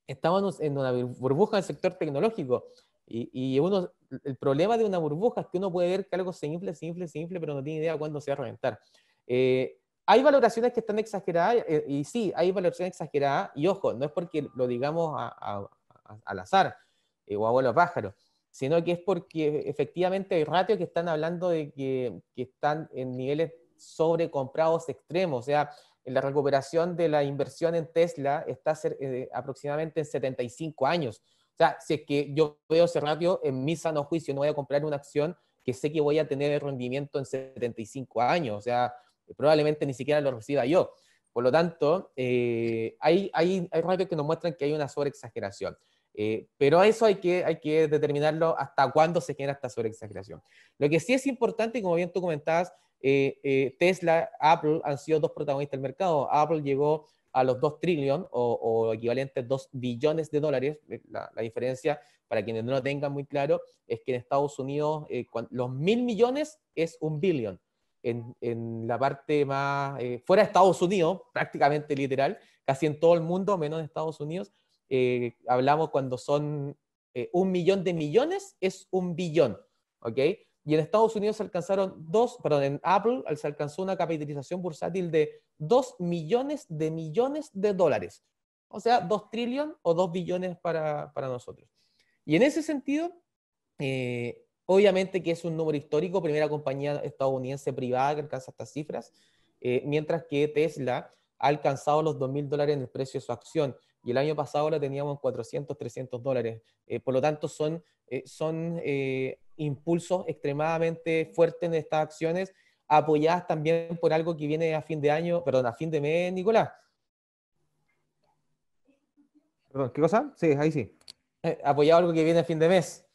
estamos en una burbuja del sector tecnológico. Y, y, uno, el problema de una burbuja es que uno puede ver que algo se simple se infla, se pero no tiene idea cuándo se va a reventar. Eh, hay valoraciones que están exageradas, eh, y sí, hay valoraciones exageradas, y ojo, no es porque lo digamos al azar eh, o a vuelo pájaro, sino que es porque efectivamente hay ratios que están hablando de que, que están en niveles sobrecomprados extremos. O sea, la recuperación de la inversión en Tesla está eh, aproximadamente en 75 años. O sea, si es que yo veo ese ratio, en mi sano juicio no voy a comprar una acción que sé que voy a tener el rendimiento en 75 años. O sea, probablemente ni siquiera lo reciba yo. Por lo tanto, eh, hay, hay, hay ratios que nos muestran que hay una sobreexageración. Eh, pero eso hay que, hay que determinarlo hasta cuándo se genera esta sobreexageración. Lo que sí es importante, como bien tú comentabas, eh, eh, Tesla, Apple han sido dos protagonistas del mercado. Apple llegó a los 2 trillion o, o a 2 billones de dólares. Eh, la, diferencia, para quienes no lo tengan muy claro, es que en Estados Unidos los mil millones es un billón. En, la parte más, fuera de Estados Unidos, prácticamente literal, casi en todo el mundo, menos en Estados Unidos, hablamos cuando son un millón de millones, es un billón. ¿ok?, y en Estados Unidos se alcanzaron dos, perdón, en Apple se alcanzó una capitalización bursátil de 2 millones de millones de dólares. O sea, dos trillones o dos billones para, para, nosotros. Y en ese sentido, eh, obviamente que es un número histórico, primera compañía estadounidense privada que alcanza estas cifras, eh, mientras que Tesla ha alcanzado los mil dólares en el precio de su acción y el año pasado la teníamos en 400, 300 dólares. Eh, por lo tanto, son, son impulsos extremadamente fuertes en estas acciones, apoyadas también por algo que viene a fin de año, perdón, a fin de mes, Nicolás. Perdón, ¿qué cosa? Sí, ahí sí. Eh, apoyado algo que viene a fin de mes.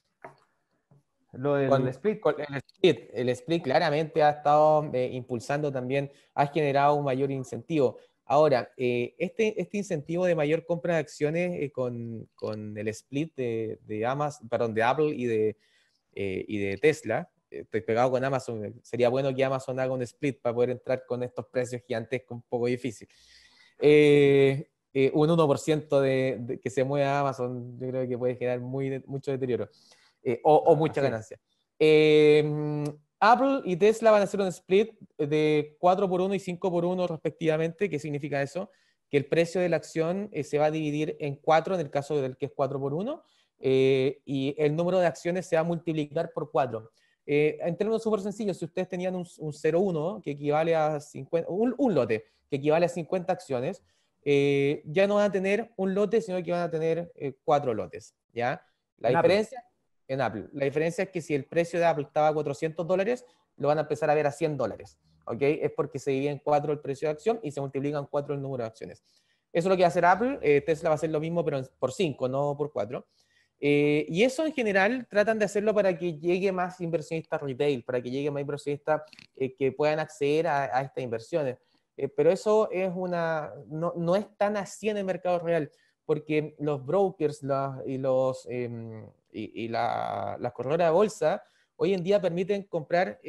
Lo del split. el split. El split claramente ha estado eh, impulsando también, ha generado un mayor incentivo. Ahora, eh, este, este incentivo de mayor compra de acciones con, el split de, de, Amazon, perdón, de Apple y de, eh, y de Tesla. Eh, estoy pegado con Amazon. Eh, sería bueno que Amazon haga un split para poder entrar con estos precios gigantescos, un poco difícil. un 1% de, que se mueva Amazon, yo creo que puede generar muy, mucho deterioro o, ah, mucha ganancia. Em, Apple y Tesla van a hacer un split de 4 por 1 y 5 por 1 respectivamente. ¿Qué significa eso? Que el precio de la acción se va a dividir en 4 en el caso del que es 4 por 1 eh, y el número de acciones se va a multiplicar por 4. Eh, en términos súper sencillos, si ustedes tenían un, un 0,1 que equivale a 50, un, lote que equivale a 50 acciones, eh, ya no van a tener un lote, sino que van a tener cuatro lotes. ¿ya? La diferencia en Apple. La diferencia es que si el precio de Apple estaba a 400 dólares, lo van a empezar a ver a 100 dólares. Es porque se divide en 4 el precio de acción y se multiplican 4 el número de acciones. Eso es lo que va a hacer Apple. Tesla va a hacer lo mismo, pero por 5, no por 4. Eh, y eso en general tratan de hacerlo para que llegue más inversionistas retail, para que llegue más inversionistas eh, que puedan acceder a, estas inversiones. Eh, pero eso es una, no, es tan así en el mercado real, porque los brokers y, em, las corredoras de bolsa hoy en día permiten comprar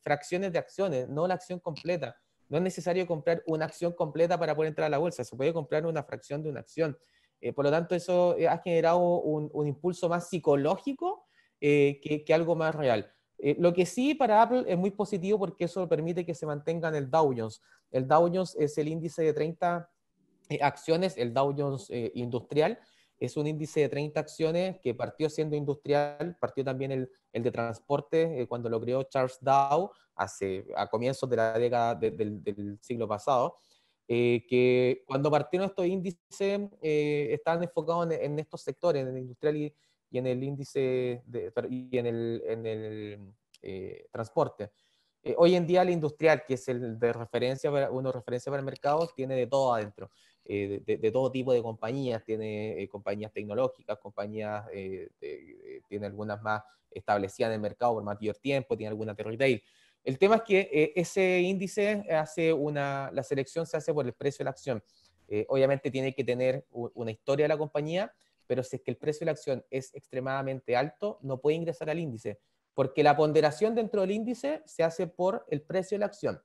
fracciones de acciones, no la acción completa. No es necesario comprar una acción completa para poder entrar a la bolsa, se puede comprar una fracción de una acción. Eh, por lo tanto, eso eh, ha generado un, impulso más psicológico eh, que, algo más real. lo que sí para Apple es muy positivo porque eso permite que se mantenga en el Dow Jones. El Dow Jones es el índice de 30 acciones, el Dow Jones industrial, es un índice de 30 acciones que partió siendo industrial, partió también el, de transporte cuando lo creó Charles Dow hace, a comienzos de la década del siglo pasado. Eh, que cuando partieron estos índices eh, estaban enfocados en, estos sectores, en el industrial y, en el índice y en el, eh, transporte. Eh, hoy en día el industrial, que es el de referencia para, referencia para el mercado, tiene de todo adentro, de, de, todo tipo de compañías, tiene compañías tecnológicas, compañías, tiene algunas más establecidas en el mercado por mayor tiempo, tiene algunas de retail. El tema es que eh, ese índice hace una, la selección se hace por el precio de la acción. Eh, obviamente tiene que tener una historia de la compañía, pero si es que el precio de la acción es extremadamente alto, no puede ingresar al índice, porque la ponderación dentro del índice se hace por el precio de la acción.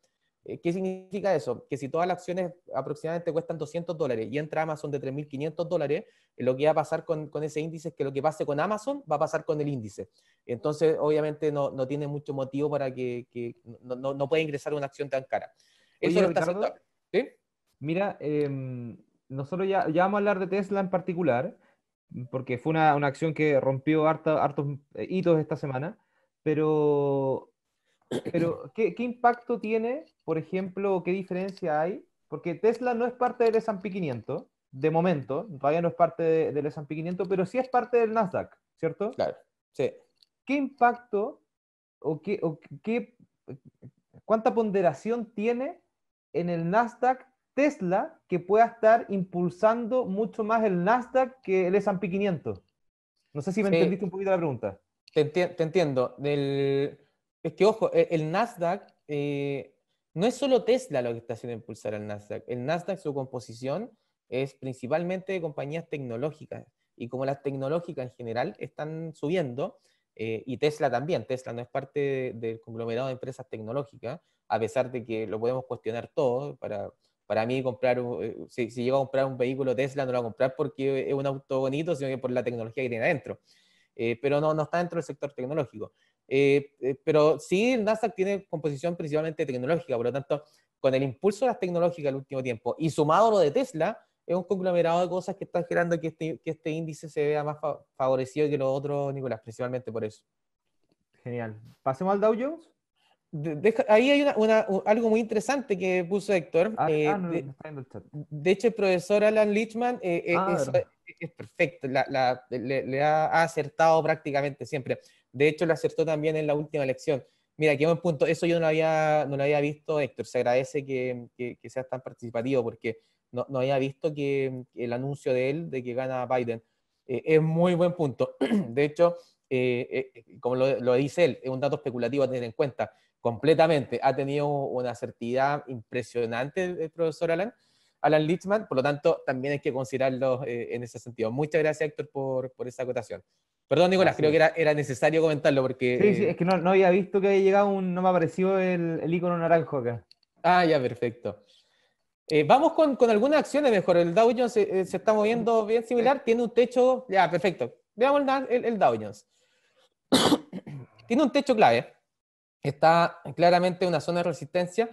Eh, ¿Qué significa eso? Que si todas las acciones aproximadamente cuestan 200 dólares y entra Amazon de 3.500 dólares, eh, lo que va a pasar con, ese índice es que lo que pase con Amazon va a pasar con el índice. Entonces, obviamente, no, tiene mucho motivo para que, no, no, pueda ingresar una acción tan cara. Eso lo está Mira, em, nosotros ya, ya, vamos a hablar de Tesla en particular, porque fue una, acción que rompió hartos eh, hitos esta semana, pero pero, ¿qué, impacto tiene, por ejemplo, qué diferencia hay? Porque Tesla no es parte del S&P 500, de momento, todavía no es parte del S&P 500, pero sí es parte del Nasdaq, ¿cierto? Claro, sí. ¿Qué impacto o qué, qué cuánta ponderación tiene en el Nasdaq Tesla que pueda estar impulsando mucho más el Nasdaq que el S&P 500? No sé si me entendiste un poquito la pregunta. Te, te entiendo. Del es que, ojo, e, el Nasdaq eh, no es solo Tesla lo que está haciendo impulsar al Nasdaq. El Nasdaq, su composición es principalmente de compañías tecnológicas. Y como las tecnológicas en general están subiendo, eh, y Tesla también, Tesla no es parte del conglomerado de empresas tecnológicas, a pesar de que lo podemos cuestionar todo. Para, para mí, comprar eh, si, si, llego a comprar un vehículo Tesla, no lo voy a comprar porque es un auto bonito, sino que por la tecnología que tiene adentro. pero no, no está dentro del sector tecnológico. Eh, eh, pero sí, Nasdaq tiene composición principalmente tecnológica, por lo tanto, con el impulso de las tecnológicas el último tiempo y sumado a lo de Tesla, es un conglomerado de cosas que está generando este, que este, índice se vea más favorecido que los otros, Nicolás, principalmente por eso. Genial. ¿Pasemos al Dow Jones? ahí hay algo muy interesante que puso Héctor. Ah, eh, ah, de, hecho, el profesor Alan Lichman ah, es, perfecto, le ha acertado prácticamente siempre. De hecho, lo acertó también en la última elección. Mira, qué buen punto. Eso yo no lo había, no lo había visto, Héctor. Se agradece que, que, seas tan participativo porque no, había visto que, el anuncio de él de que gana Biden. Eh, es muy buen punto. <clears throat> De hecho, eh, eh, como lo, dice él, es un dato especulativo a tener en cuenta completamente. Ha tenido una certidumbre impresionante el profesor Alan Alan Lichtman, por lo tanto, también hay que considerarlo eh, en ese sentido. Muchas gracias, Héctor, por, esa acotación. Perdón, Nicolás, creo que era, era, necesario comentarlo porque... Sí, sí, eh, es que no, había visto que había llegado un... no me apareció el, el icono naranjo acá. Ah, ya, perfecto. Eh, vamos con, algunas acciones mejor. El Dow Jones se está moviendo bien similar, tiene un techo... Ya, perfecto. Veamos el, el Dow Jones. <coughs> tiene un techo clave. Está claramente en una zona de resistencia.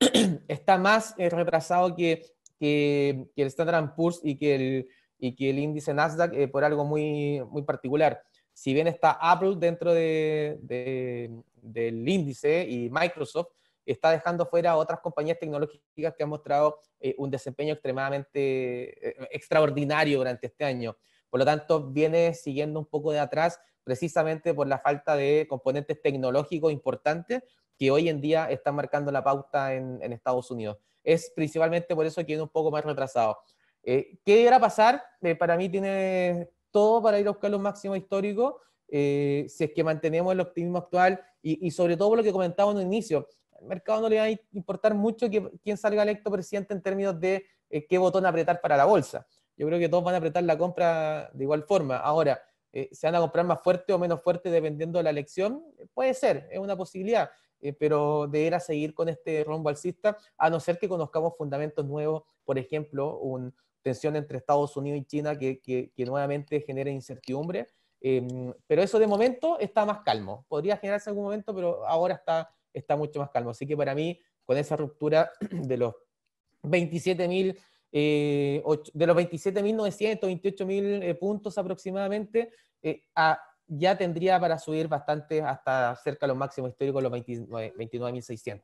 <coughs> está más retrasado que que, el Standard Poor's y que el, y que el índice Nasdaq por eh, algo muy, muy particular. Si bien está Apple dentro de, del índice y Microsoft, está dejando fuera otras compañías tecnológicas que han mostrado eh, un desempeño extremadamente eh, extraordinario durante este año. Por lo tanto, viene siguiendo un poco de atrás precisamente por la falta de componentes tecnológicos importantes que hoy en día están marcando la pauta en Estados Unidos es principalmente por eso que viene un poco más retrasado. Eh, ¿Qué deberá pasar? Eh, para mí tiene todo para ir a buscar los máximos históricos, eh, si es que mantenemos el optimismo actual y, sobre todo lo que comentaba en un inicio, al mercado no le va a importar mucho quién salga electo presidente en términos de eh, qué botón apretar para la bolsa. Yo creo que todos van a apretar la compra de igual forma. Ahora, se van a comprar más fuerte o menos fuerte dependiendo de la elección, puede ser, es una posibilidad eh, pero a seguir con este rombo alcista, a no ser que conozcamos fundamentos nuevos, por ejemplo, una tensión entre Estados Unidos y China que, nuevamente genera incertidumbre. Eh, pero eso de momento está más calmo. Podría generarse algún momento, pero ahora está, está mucho más calmo. Así que para mí, con esa ruptura <clears throat> de los 27.000... Eh, de los 27.900, 28.000 eh, puntos aproximadamente, eh, a ya tendría para subir bastante hasta cerca de los máximos históricos, los 29.600.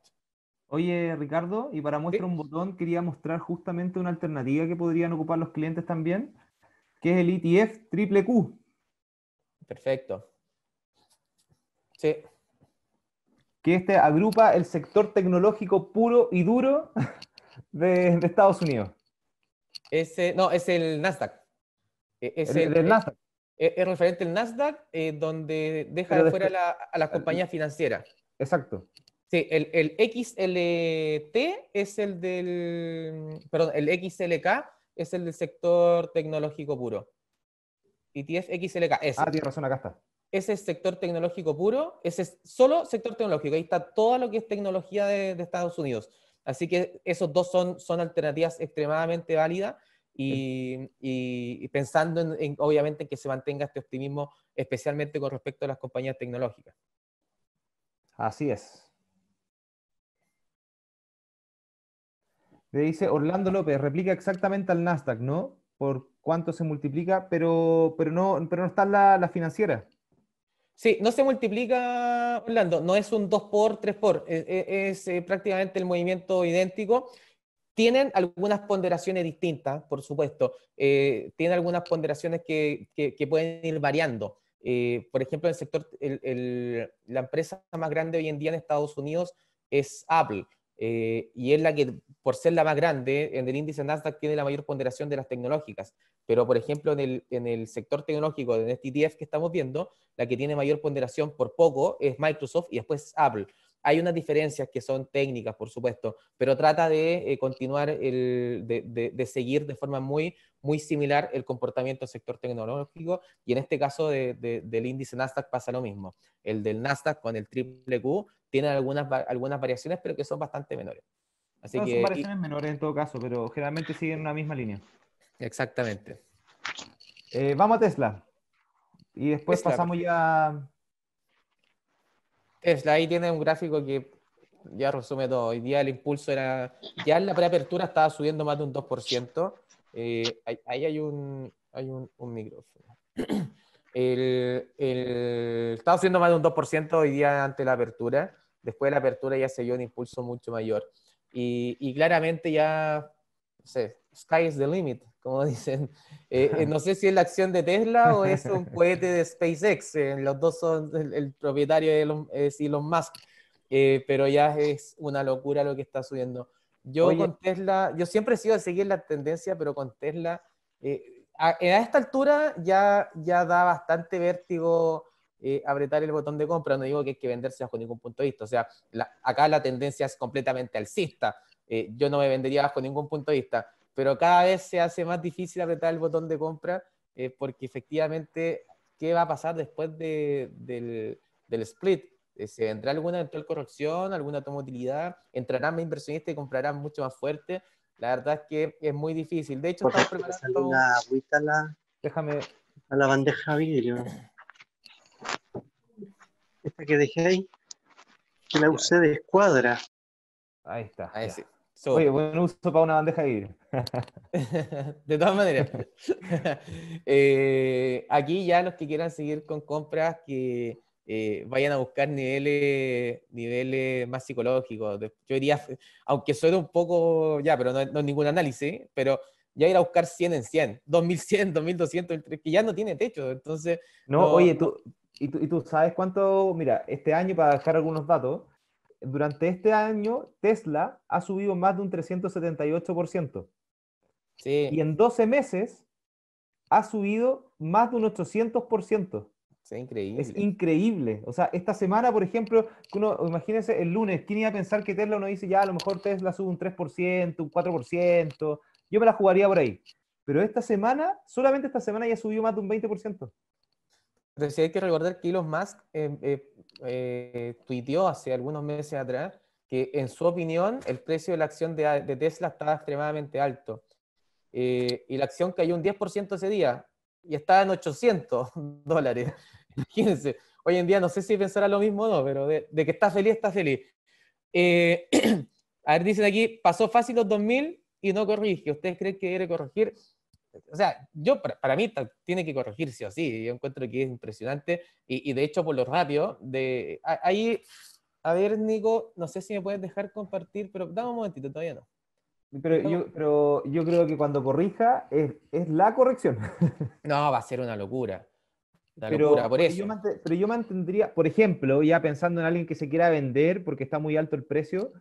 Oye, Ricardo, y para mostrar un botón, quería mostrar justamente una alternativa que podrían ocupar los clientes también, que es el ETF triple Q. Perfecto. Sí. Que este agrupa el sector tecnológico puro y duro <laughs> de, Estados Unidos. Ese, no, es el Nasdaq. E, es el e, Nasdaq. E-, es referente al Nasdaq, eh, donde deja de fuera a las compañías financieras. Exacto. Sí, el, XLT es el del, perdón, el XLK es el del sector tecnológico puro. ETF XLK, ese. Ah, tienes razón, acá está. Ese es sector tecnológico puro, ese es solo sector tecnológico, ahí está todo lo que es tecnología de, de Estados Unidos. Así que esos dos son, son alternativas extremadamente válidas y, pensando en, obviamente en que se mantenga este optimismo, especialmente con respecto a las compañías tecnológicas. Así es. Le dice Orlando López, replica exactamente al Nasdaq, ¿no? Por cuánto se multiplica, pero, pero, no, pero no están las la financiera. Sí, no se multiplica, Orlando, no es un 2 por, 3 por, e, e, es eh, prácticamente el movimiento idéntico tienen algunas ponderaciones distintas, por supuesto. Eh, tienen algunas ponderaciones que, pueden ir variando. Eh, por ejemplo, en el sector, la empresa más grande hoy en día en Estados Unidos es Apple. Eh, y es la que, por ser la más grande, en el índice Nasdaq tiene la mayor ponderación de las tecnológicas. Pero, por ejemplo, en el, sector tecnológico, de este ETF que estamos viendo, la que tiene mayor ponderación por poco es Microsoft y después Apple. Hay unas diferencias que son técnicas, por supuesto, pero trata de eh, continuar, el, de, seguir de forma muy, muy similar el comportamiento del sector tecnológico y en este caso del índice Nasdaq pasa lo mismo. El del Nasdaq con el triple Q tiene algunas, algunas variaciones, pero que son bastante menores. son variaciones menores en todo caso, pero generalmente siguen una misma línea. Exactamente. Eh, vamos a Tesla. Y después pasamos ya ahí tiene un gráfico que ya resume todo. Hoy día el impulso era, ya en la preapertura estaba subiendo más de un 2%. Eh, ahí hay un, hay un, un micrófono. <clears throat> El, el, estaba subiendo más de un 2% hoy día ante la apertura. Después de la apertura ya se dio un impulso mucho mayor. Y, y claramente ya no sé, sky is the limit, como <laughs> dicen. Eh, eh, no sé si es la acción de Tesla o es un <laughs> cohete de SpaceX. Eh, los dos son, el, propietario de Elon, es Elon Musk, pero ya es una locura lo que está subiendo. Yo con Tesla, yo siempre he sido seguir la tendencia, pero con Tesla, a, esta altura ya, ya da bastante vértigo apretar el botón de compra. No digo que hay que venderse bajo ningún punto de vista. O sea, acá la tendencia es completamente alcista. Eh, yo no me vendería bajo ningún punto de vista, pero cada vez se hace más difícil apretar el botón de compra eh, porque efectivamente, ¿qué va a pasar después del, split? Eh, ¿Se vendrá alguna eventual corrupción? alguna toma utilidad? ¿Entrarán más inversionistas y comprarán mucho más fuerte? La verdad es que es muy difícil. De hecho, está preparando... Déjame... a la bandeja vidrio. Esta que dejé ahí, que la usé de escuadra. Ahí está. Ahí Oye, buen uso para una bandeja de vidrio. <laughs> de todas maneras. <laughs> Eh, aquí ya los que quieran seguir con compras que eh, vayan a buscar niveles, niveles más psicológicos. Yo diría, aunque suene un poco, ya, pero no, es ningún análisis, pero ya ir a buscar 100 en 100, 2100, 2200, que ya no tiene techo. Entonces... No, oye, tú, y tú sabes cuánto, mira, este año para dejar algunos datos durante este año Tesla ha subido más de un 378%. Sí. Y en 12 meses ha subido más de un 800%. Es increíble. Es increíble. O sea, esta semana, por ejemplo, uno, imagínense el lunes, ¿quién iba a pensar que Tesla uno dice, ya, a lo mejor Tesla sube un 3%, un 4%? Yo me la jugaría por ahí. Pero esta semana, solamente esta semana ya subió más de un 20% hay que recordar que Elon Musk em, eh, eh, tuiteó hace algunos meses atrás que en su opinión el precio de la acción de, Tesla estaba extremadamente alto. Eh, y la acción cayó un 10% ese día y estaba en 800 <laughs> dólares. <laughs> Imagínense, hoy en día no sé si pensará lo mismo o no, pero de, que está feliz, está feliz. Eh, <clears throat> a ver, dicen aquí, pasó fácil los 2000 y no corrige. ¿Ustedes creen que debe corregir? O sea, yo para, mí tiene que corregirse así. Yo encuentro que es impresionante. Y, de hecho, por lo rápido de, a, ahí, a ver, Nico, no sé si me puedes dejar compartir, pero dame un momentito, todavía no. Pero yo, pero yo creo que cuando corrija es, la corrección. <laughs> No, va a ser una locura. la pero, locura, por eso. Yo pero yo mantendría, por ejemplo, ya pensando en alguien que se quiera vender porque está muy alto el precio,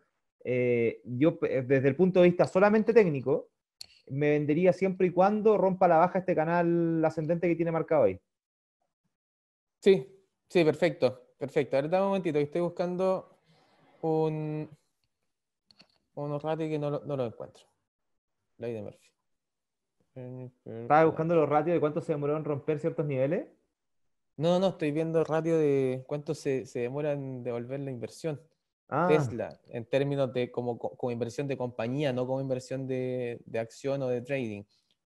eh, yo eh, desde el punto de vista solamente técnico, me vendería siempre y cuando rompa la baja este canal ascendente que tiene marcado ahí. Sí, sí, perfecto, perfecto. ver, dame un momentito, que estoy buscando un, un ratio que no lo, no lo encuentro. Ley de Murphy. ¿Estaba buscando los ratios de cuánto se demoró en romper ciertos niveles? No, no, estoy viendo el ratio de cuánto se, se demora en devolver la inversión. Ah. Tesla en términos de como, como, inversión de compañía, no como inversión de, de, acción o de trading.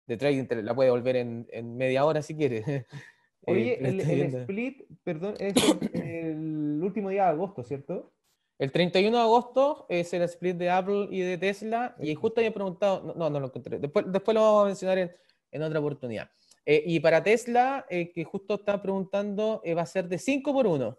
De trading la puede volver en, media hora si quieres. <laughs> Eh, Oye, el, split, perdón, es <coughs> el, último día de agosto, ¿cierto? El 31 de agosto es el split de Apple y de Tesla. Y justo había preguntado, no, no, lo encontré. Después, después lo vamos a mencionar en, en otra oportunidad. Eh, y para Tesla, eh, que justo está preguntando, va a ser de 5 por 1.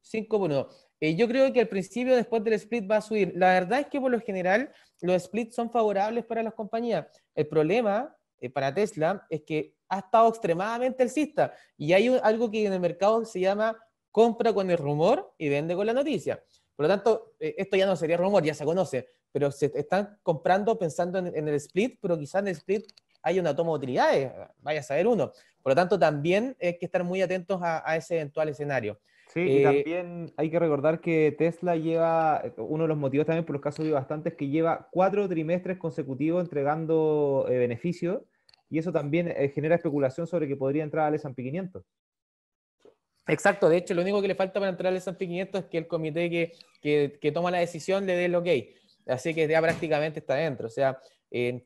5 por 1. Eh, yo creo que al principio, después del split, va a subir. La verdad es que por lo general los splits son favorables para las compañías. El problema eh, para Tesla es que ha estado extremadamente alcista y hay algo que en el mercado se llama compra con el rumor y vende con la noticia. Por lo tanto, eh, esto ya no sería rumor, ya se conoce, pero se están comprando pensando en, el split, pero quizás en el split hay una toma de utilidades, vaya a saber uno. Por lo tanto, también hay que estar muy atentos a ese eventual escenario. Sí, eh, también hay que recordar que Tesla lleva, eh, uno de los motivos también por los casos de bastante, es que lleva cuatro trimestres consecutivos entregando eh, beneficios y eso también genera especulación sobre que podría entrar al S&P 500. Exacto, de hecho lo único que le falta para entrar al S&P 500 es que el comité que, toma la decisión le dé el ok, así que ya prácticamente está dentro, o sea,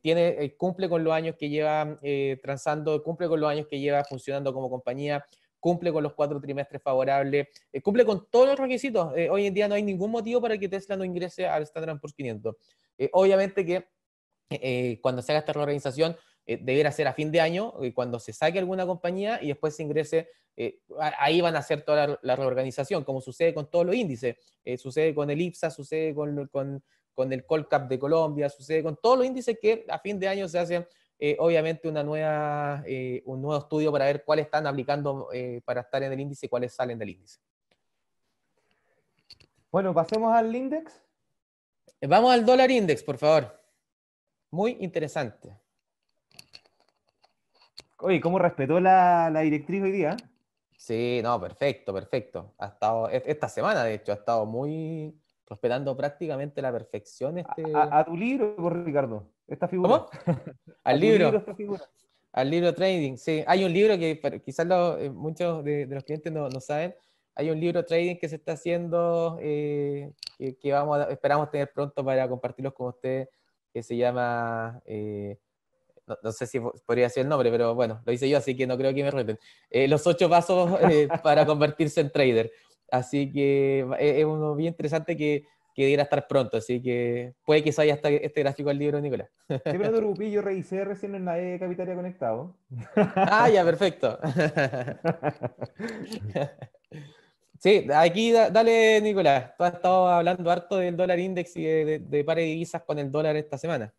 tiene, cumple con los años que lleva transando, cumple con los años que lleva funcionando como compañía cumple con los cuatro trimestres favorables, eh, cumple con todos los requisitos. Eh, hoy en día no hay ningún motivo para que Tesla no ingrese al Standard Poor's 500. Eh, obviamente que cuando se haga esta reorganización, deberá ser a fin de año, cuando se saque alguna compañía y después se ingrese, ahí van a hacer toda la, reorganización, como sucede con todos los índices, sucede con el IPSA, sucede con, con, con el Colcap de Colombia, sucede con todos los índices que a fin de año se hacen eh, obviamente una nueva, eh, un nuevo estudio para ver cuáles están aplicando eh, para estar en el índice y cuáles salen del índice. Bueno, pasemos al índice Vamos al dólar index, por favor. Muy interesante. Oye, ¿cómo respetó la, la directriz hoy día? Sí, no, perfecto, perfecto. Ha estado, e-, esta semana, de hecho, ha estado muy, respetando prácticamente la perfección este... A, tu libro, pues, Ricardo, esta figura. ¿Cómo? <laughs> <laughs> Al libro. Al libro trading, sí. Hay un libro que quizás eh, muchos de, los clientes no, saben. Hay un libro trading que se está haciendo, eh, que, vamos esperamos tener pronto para compartirlos con ustedes, que se llama, eh, no, sé si podría ser el nombre, pero bueno, lo hice yo, así que no creo que me reten. los ocho pasos para convertirse en trader. Así que e, es uno bien interesante que, que estar pronto, así que puede que salga hasta este gráfico del libro, Nicolás. Sí, pero no <laughs> revisé recién en la E Capitalia Conectado. Ah, ya, perfecto. <laughs> Sí, aquí dale, Nicolás. Tú has estado hablando harto del dólar index y de, de, de par de divisas con el dólar esta semana.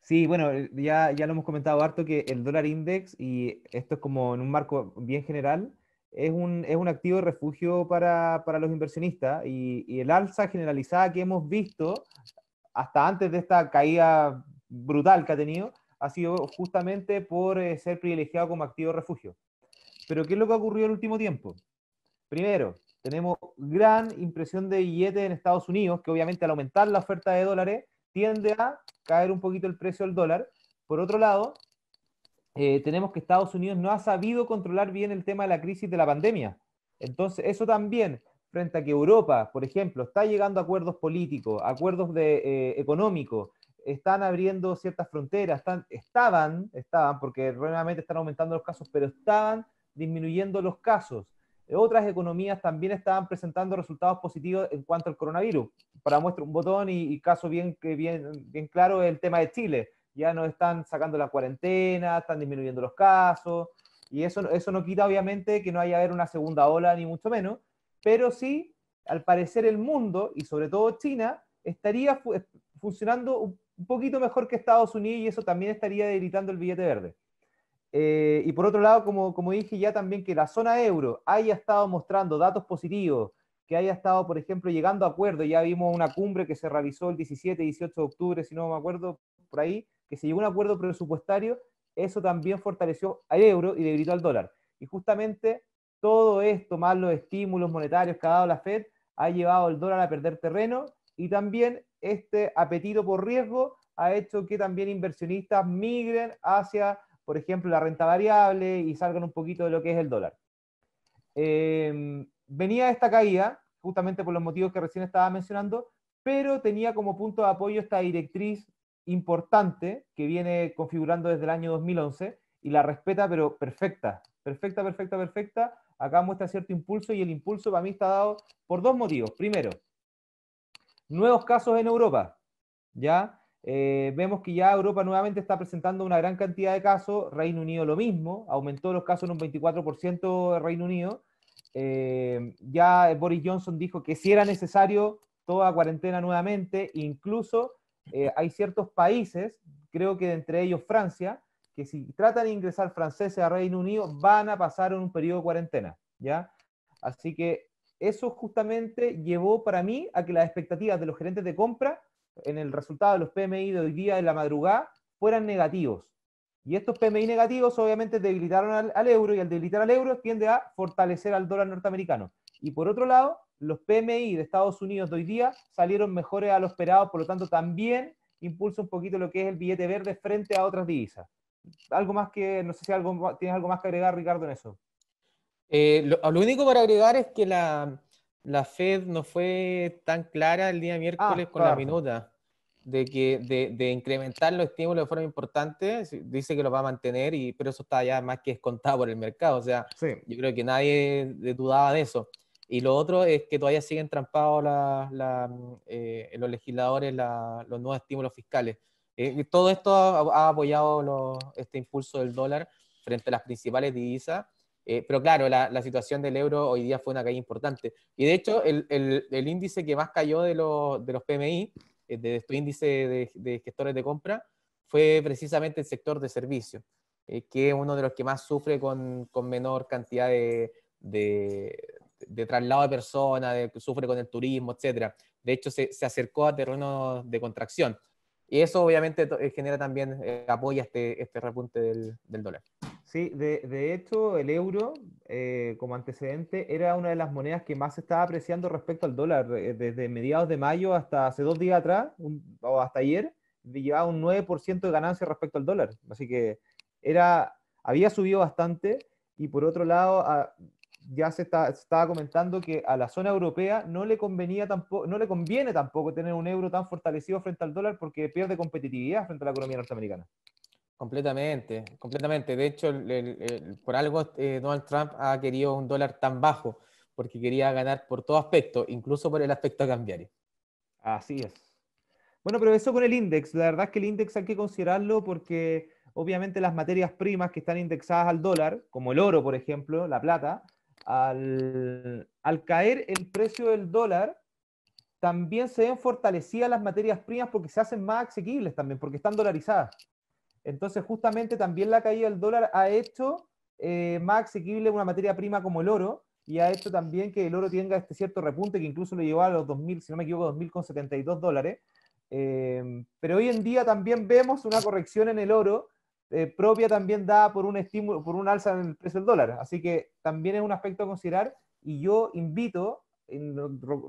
Sí, bueno, ya, ya lo hemos comentado harto que el dólar index, y esto es como en un marco bien general, es un, activo de refugio para, los inversionistas y, el alza generalizada que hemos visto hasta antes de esta caída brutal que ha tenido ha sido justamente por eh, ser privilegiado como activo de refugio. Pero ¿qué es lo que ha ocurrido en el último tiempo? Primero, tenemos gran impresión de billetes en Estados Unidos, que obviamente al aumentar la oferta de dólares tiende a caer un poquito el precio del dólar. Por otro lado, eh, tenemos que Estados Unidos no ha sabido controlar bien el tema de la crisis de la pandemia. Entonces, eso también, frente a que Europa, por ejemplo, está llegando a acuerdos políticos, acuerdos eh, económicos, están abriendo ciertas fronteras, estaban, estaban, porque realmente están aumentando los casos, pero estaban disminuyendo los casos. Otras economías también estaban presentando resultados positivos en cuanto al coronavirus. Para muestra un botón y, y caso bien, bien, bien claro el tema de Chile ya no están sacando la cuarentena, están disminuyendo los casos, y eso, eso no quita obviamente que no haya haber una segunda ola, ni mucho menos, pero sí, al parecer el mundo, y sobre todo China, estaría funcionando un poquito mejor que Estados Unidos y eso también estaría debilitando el billete verde. Eh, y por otro lado, como, como dije ya también, que la zona euro haya estado mostrando datos positivos, que haya estado, por ejemplo, llegando a acuerdos, ya vimos una cumbre que se realizó el 17 y 18 de octubre, si no me acuerdo, por ahí, que se llegó a un acuerdo presupuestario, eso también fortaleció al euro y debilitó al dólar. Y justamente todo esto, más los estímulos monetarios que ha dado la Fed, ha llevado al dólar a perder terreno y también este apetito por riesgo ha hecho que también inversionistas migren hacia, por ejemplo, la renta variable y salgan un poquito de lo que es el dólar. Em, venía esta caída, justamente por los motivos que recién estaba mencionando, pero tenía como punto de apoyo esta directriz importante que viene configurando desde el año 2011 y la respeta, pero perfecta, perfecta, perfecta, perfecta. Acá muestra cierto impulso y el impulso para mí está dado por dos motivos. Primero, nuevos casos en Europa. ¿ya? Eh, vemos que ya Europa nuevamente está presentando una gran cantidad de casos, Reino Unido lo mismo, aumentó los casos en un 24% Reino Unido. Eh, ya Boris Johnson dijo que si era necesario, toda cuarentena nuevamente, incluso eh, hay ciertos países, creo que entre ellos Francia, que si tratan de ingresar franceses a Reino Unido van a pasar un periodo de cuarentena, ¿ya? Así que eso justamente llevó para mí a que las expectativas de los gerentes de compra en el resultado de los PMI de hoy día de la madrugada fueran negativos. Y estos PMI negativos obviamente debilitaron al, al euro y al debilitar al euro tiende a fortalecer al dólar norteamericano. Y por otro lado, los PMI de Estados Unidos de hoy día salieron mejores a lo esperado, por lo tanto también impulsa un poquito lo que es el billete verde frente a otras divisas. Algo más que, no sé si algo, tienes algo más que agregar, Ricardo, en eso. Eh, lo, único para agregar es que la, Fed no fue tan clara el día miércoles ah, con la minuta de que de, incrementar los estímulos de forma importante, dice que lo va a mantener, y, pero eso está ya más que descontado por el mercado. O sea, yo creo que nadie eh, dudaba de eso. Y lo otro es que todavía siguen trampados mm, eh, los legisladores los nuevos estímulos fiscales. Eh, todo esto ha, apoyado este impulso del dólar frente a las principales divisas, eh, pero claro, la, situación del euro hoy día fue una caída importante. Y de hecho, el, el, índice que más cayó de, de los PMI, de este índice de, gestores de compra, fue precisamente el sector de servicios, que es uno de los que más sufre con, con menor cantidad de, de traslado de personas, de, que sufre con el turismo, etc. De hecho, se, acercó a terreno de contracción. Y eso obviamente eh, genera también, eh, apoya este, este repunte del, dólar. Sí, de, hecho el euro eh, como antecedente era una de las monedas que más se estaba apreciando respecto al dólar. Desde mediados de mayo hasta hace dos días atrás, o hasta ayer, llevaba un 9% de ganancia respecto al dólar. Así que era, había subido bastante y por otro lado ya se, estaba comentando que a la zona europea no le, convenía tampoco, no le conviene tampoco tener un euro tan fortalecido frente al dólar porque pierde competitividad frente a la economía norteamericana. Completamente, completamente. De hecho, por algo eh, Donald Trump ha querido un dólar tan bajo, porque quería ganar por todo aspecto, incluso por el aspecto cambiario. Así es. Bueno, pero eso con el índice. La verdad es que el índice hay que considerarlo porque obviamente las materias primas que están indexadas al dólar, como el oro, por ejemplo, la plata, al, caer el precio del dólar, también se ven fortalecidas las materias primas porque se hacen más asequibles también, porque están dolarizadas. Entonces, justamente también la caída del dólar ha hecho eh, más asequible una materia prima como el oro y ha hecho también que el oro tenga este cierto repunte que incluso lo llevó a los 2.000, si no me equivoco, 2.072 dólares. Eh, pero hoy en día también vemos una corrección en el oro eh, propia también da por un estímulo, por un alza en el precio del dólar. Así que también es un aspecto a considerar y yo invito,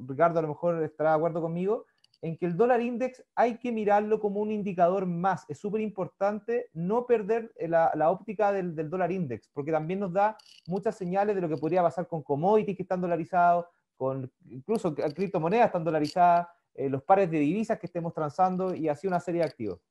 Ricardo a lo mejor estará de acuerdo conmigo, en que el dólar index hay que mirarlo como un indicador más. Es súper importante no perder eh, la, óptica del, dólar index, porque también nos da muchas señales de lo que podría pasar con commodities que están dolarizados, con incluso criptomonedas están dolarizadas, eh, los pares de divisas que estemos transando y así una serie de activos.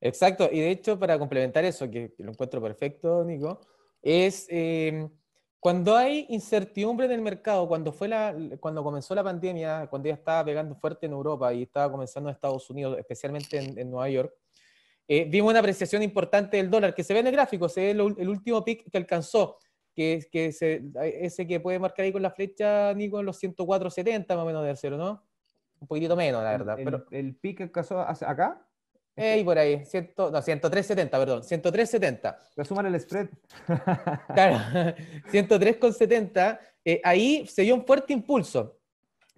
Exacto, y de hecho, para complementar eso, que, lo encuentro perfecto, Nico, es em, cuando hay incertidumbre en el mercado, cuando, fue la, cuando comenzó la pandemia, cuando ya estaba pegando fuerte en Europa y estaba comenzando en Estados Unidos, especialmente en, Nueva York, eh, vimos una apreciación importante del dólar, que se ve en el gráfico, se ve el, último pic que alcanzó, que, que ese que puede marcar ahí con la flecha, Nico, en los 104.70 más o menos del cero, ¿no? Un poquitito menos, la verdad. pero, el pic que alcanzó acá? Eh, por ahí, 100, no, 103.70, perdón, 103.70. La suman el spread. <laughs> claro, 103.70. Eh, ahí se dio un fuerte impulso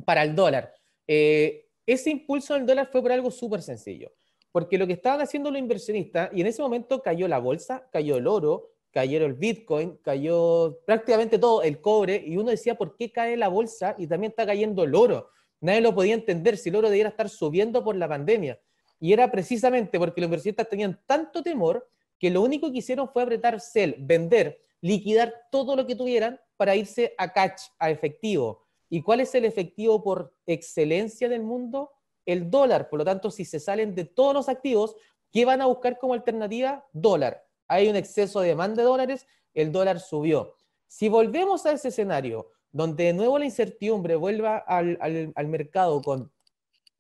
para el dólar. Eh, ese impulso del dólar fue por algo súper sencillo, porque lo que estaban haciendo los inversionistas, y en ese momento cayó la bolsa, cayó el oro, cayeron el Bitcoin, cayó prácticamente todo, el cobre, y uno decía, ¿por qué cae la bolsa y también está cayendo el oro? Nadie lo podía entender si el oro debiera estar subiendo por la pandemia. Y era precisamente porque los inversionistas tenían tanto temor que lo único que hicieron fue apretar sell, vender, liquidar todo lo que tuvieran para irse a catch, a efectivo. ¿Y cuál es el efectivo por excelencia del mundo? El dólar. Por lo tanto, si se salen de todos los activos, ¿qué van a buscar como alternativa? Dólar. Hay un exceso de demanda de dólares, el dólar subió. Si volvemos a ese escenario, donde de nuevo la incertidumbre vuelva al, al mercado con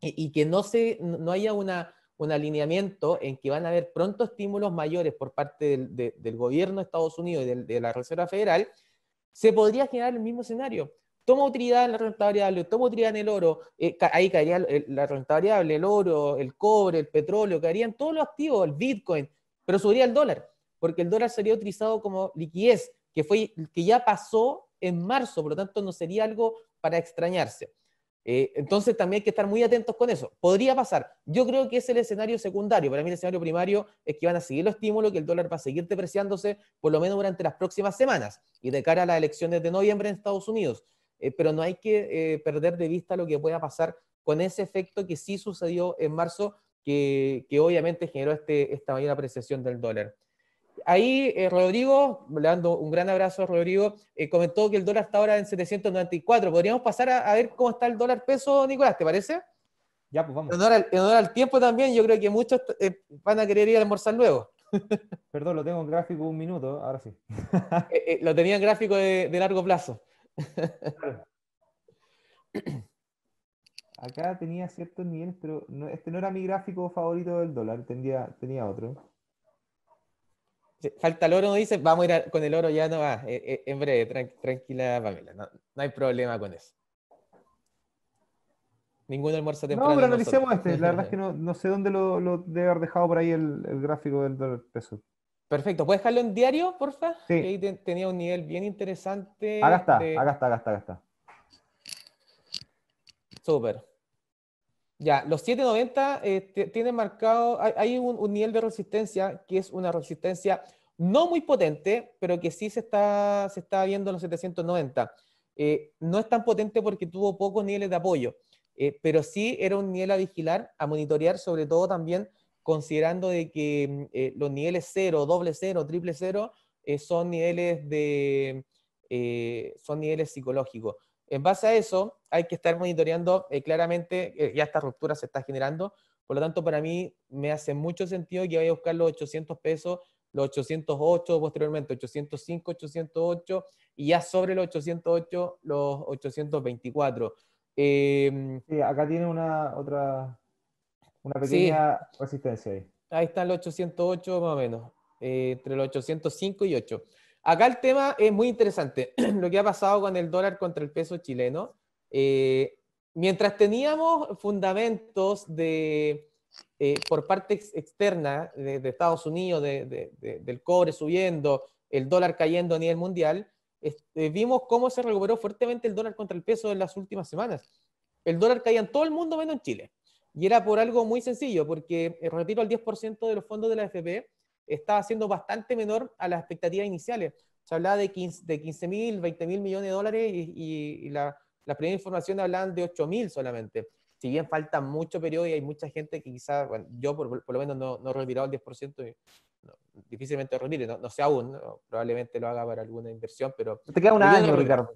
y, que no, no haya un alineamiento en que van a haber pronto estímulos mayores por parte del, gobierno de Estados Unidos y de, la Reserva Federal, se podría generar el mismo escenario. Toma utilidad en la renta variable, toma utilidad en el oro, eh, ahí caería la renta variable, el oro, el cobre, el petróleo, caerían todos los activos, el Bitcoin, pero subiría el dólar, porque el dólar sería utilizado como liquidez, que, fue, que ya pasó en marzo, por lo tanto no sería algo para extrañarse. Eh, entonces también hay que estar muy atentos con eso. Podría pasar. Yo creo que es el escenario secundario. Para mí el escenario primario es que van a seguir los estímulos, que el dólar va a seguir depreciándose por lo menos durante las próximas semanas y de cara a las elecciones de noviembre en Estados Unidos. Eh, pero no hay que eh, perder de vista lo que pueda pasar con ese efecto que sí sucedió en marzo, que, obviamente generó este, esta mayor apreciación del dólar. Ahí eh, Rodrigo, le dando un gran abrazo a Rodrigo, eh, comentó que el dólar está ahora en 794. ¿Podríamos pasar a, ver cómo está el dólar peso, Nicolás? ¿Te parece? Ya, pues vamos. En honor al, tiempo también, yo creo que muchos eh, van a querer ir a almorzar luego. <laughs> Perdón, lo tengo en gráfico un minuto, ahora sí. <laughs> lo tenía en gráfico de, largo plazo. Acá tenía cierto niveles, pero este no era mi gráfico favorito del dólar, tenía, tenía otro falta el oro, no dice, vamos a ir con el oro ya no e-, e-, en breve, tranquila Pamela, no, hay problema con eso. Ningún almuerzo temprano. No, pero analicemos este, la verdad es que <laughs> no, sé dónde lo, debe haber dejado por ahí el, gráfico del dólar peso. Perfecto, ¿puedes dejarlo en diario, porfa? Sí. Que ahí tenía un nivel bien interesante. Acá está, de... acá está, acá está, acá está. Súper. Ya, los 790 eh, tienen marcado, hay, un, nivel de resistencia que es una resistencia no muy potente, pero que sí se está, se está viendo en los 790. Eh, no es tan potente porque tuvo pocos niveles de apoyo, eh, pero sí era un nivel a vigilar, a monitorear, sobre todo también considerando de que mm, los niveles 0, doble 0, triple 0 son niveles de son niveles psicológicos. En base a eso, hay que estar monitoreando eh, claramente, eh, ya esta ruptura se está generando, por lo tanto para mí me hace mucho sentido que vaya a buscar los 800 pesos, los 808, posteriormente 805, 808 y ya sobre los 808, los 824. Em, sí, acá tiene una otra, una pequeña resistencia ahí. Ahí están los 808 más o menos, eh, entre los 805 y 8. Acá el tema es muy interesante, <clears throat> lo que ha pasado con el dólar contra el peso chileno. Eh, mientras teníamos fundamentos de, eh, por parte externa de, Estados Unidos, del cobre subiendo, el dólar cayendo a nivel mundial, este, vimos cómo se recuperó fuertemente el dólar contra el peso en las últimas semanas. El dólar caía en todo el mundo menos en Chile. Y era por algo muy sencillo, porque eh, el retiro al 10% de los fondos de la FP estaba siendo bastante menor a las expectativas iniciales. Se hablaba de 15 mil, 20 mil millones de dólares y la las primeras informaciones hablan de 8.000 solamente. Si bien falta mucho periodo y hay mucha gente que quizás, bueno, yo por, lo menos no, no he retirado el 10%, no, difícilmente retire, no, sé aún, probablemente lo haga para alguna inversión, pero... Te queda un año, Ricardo.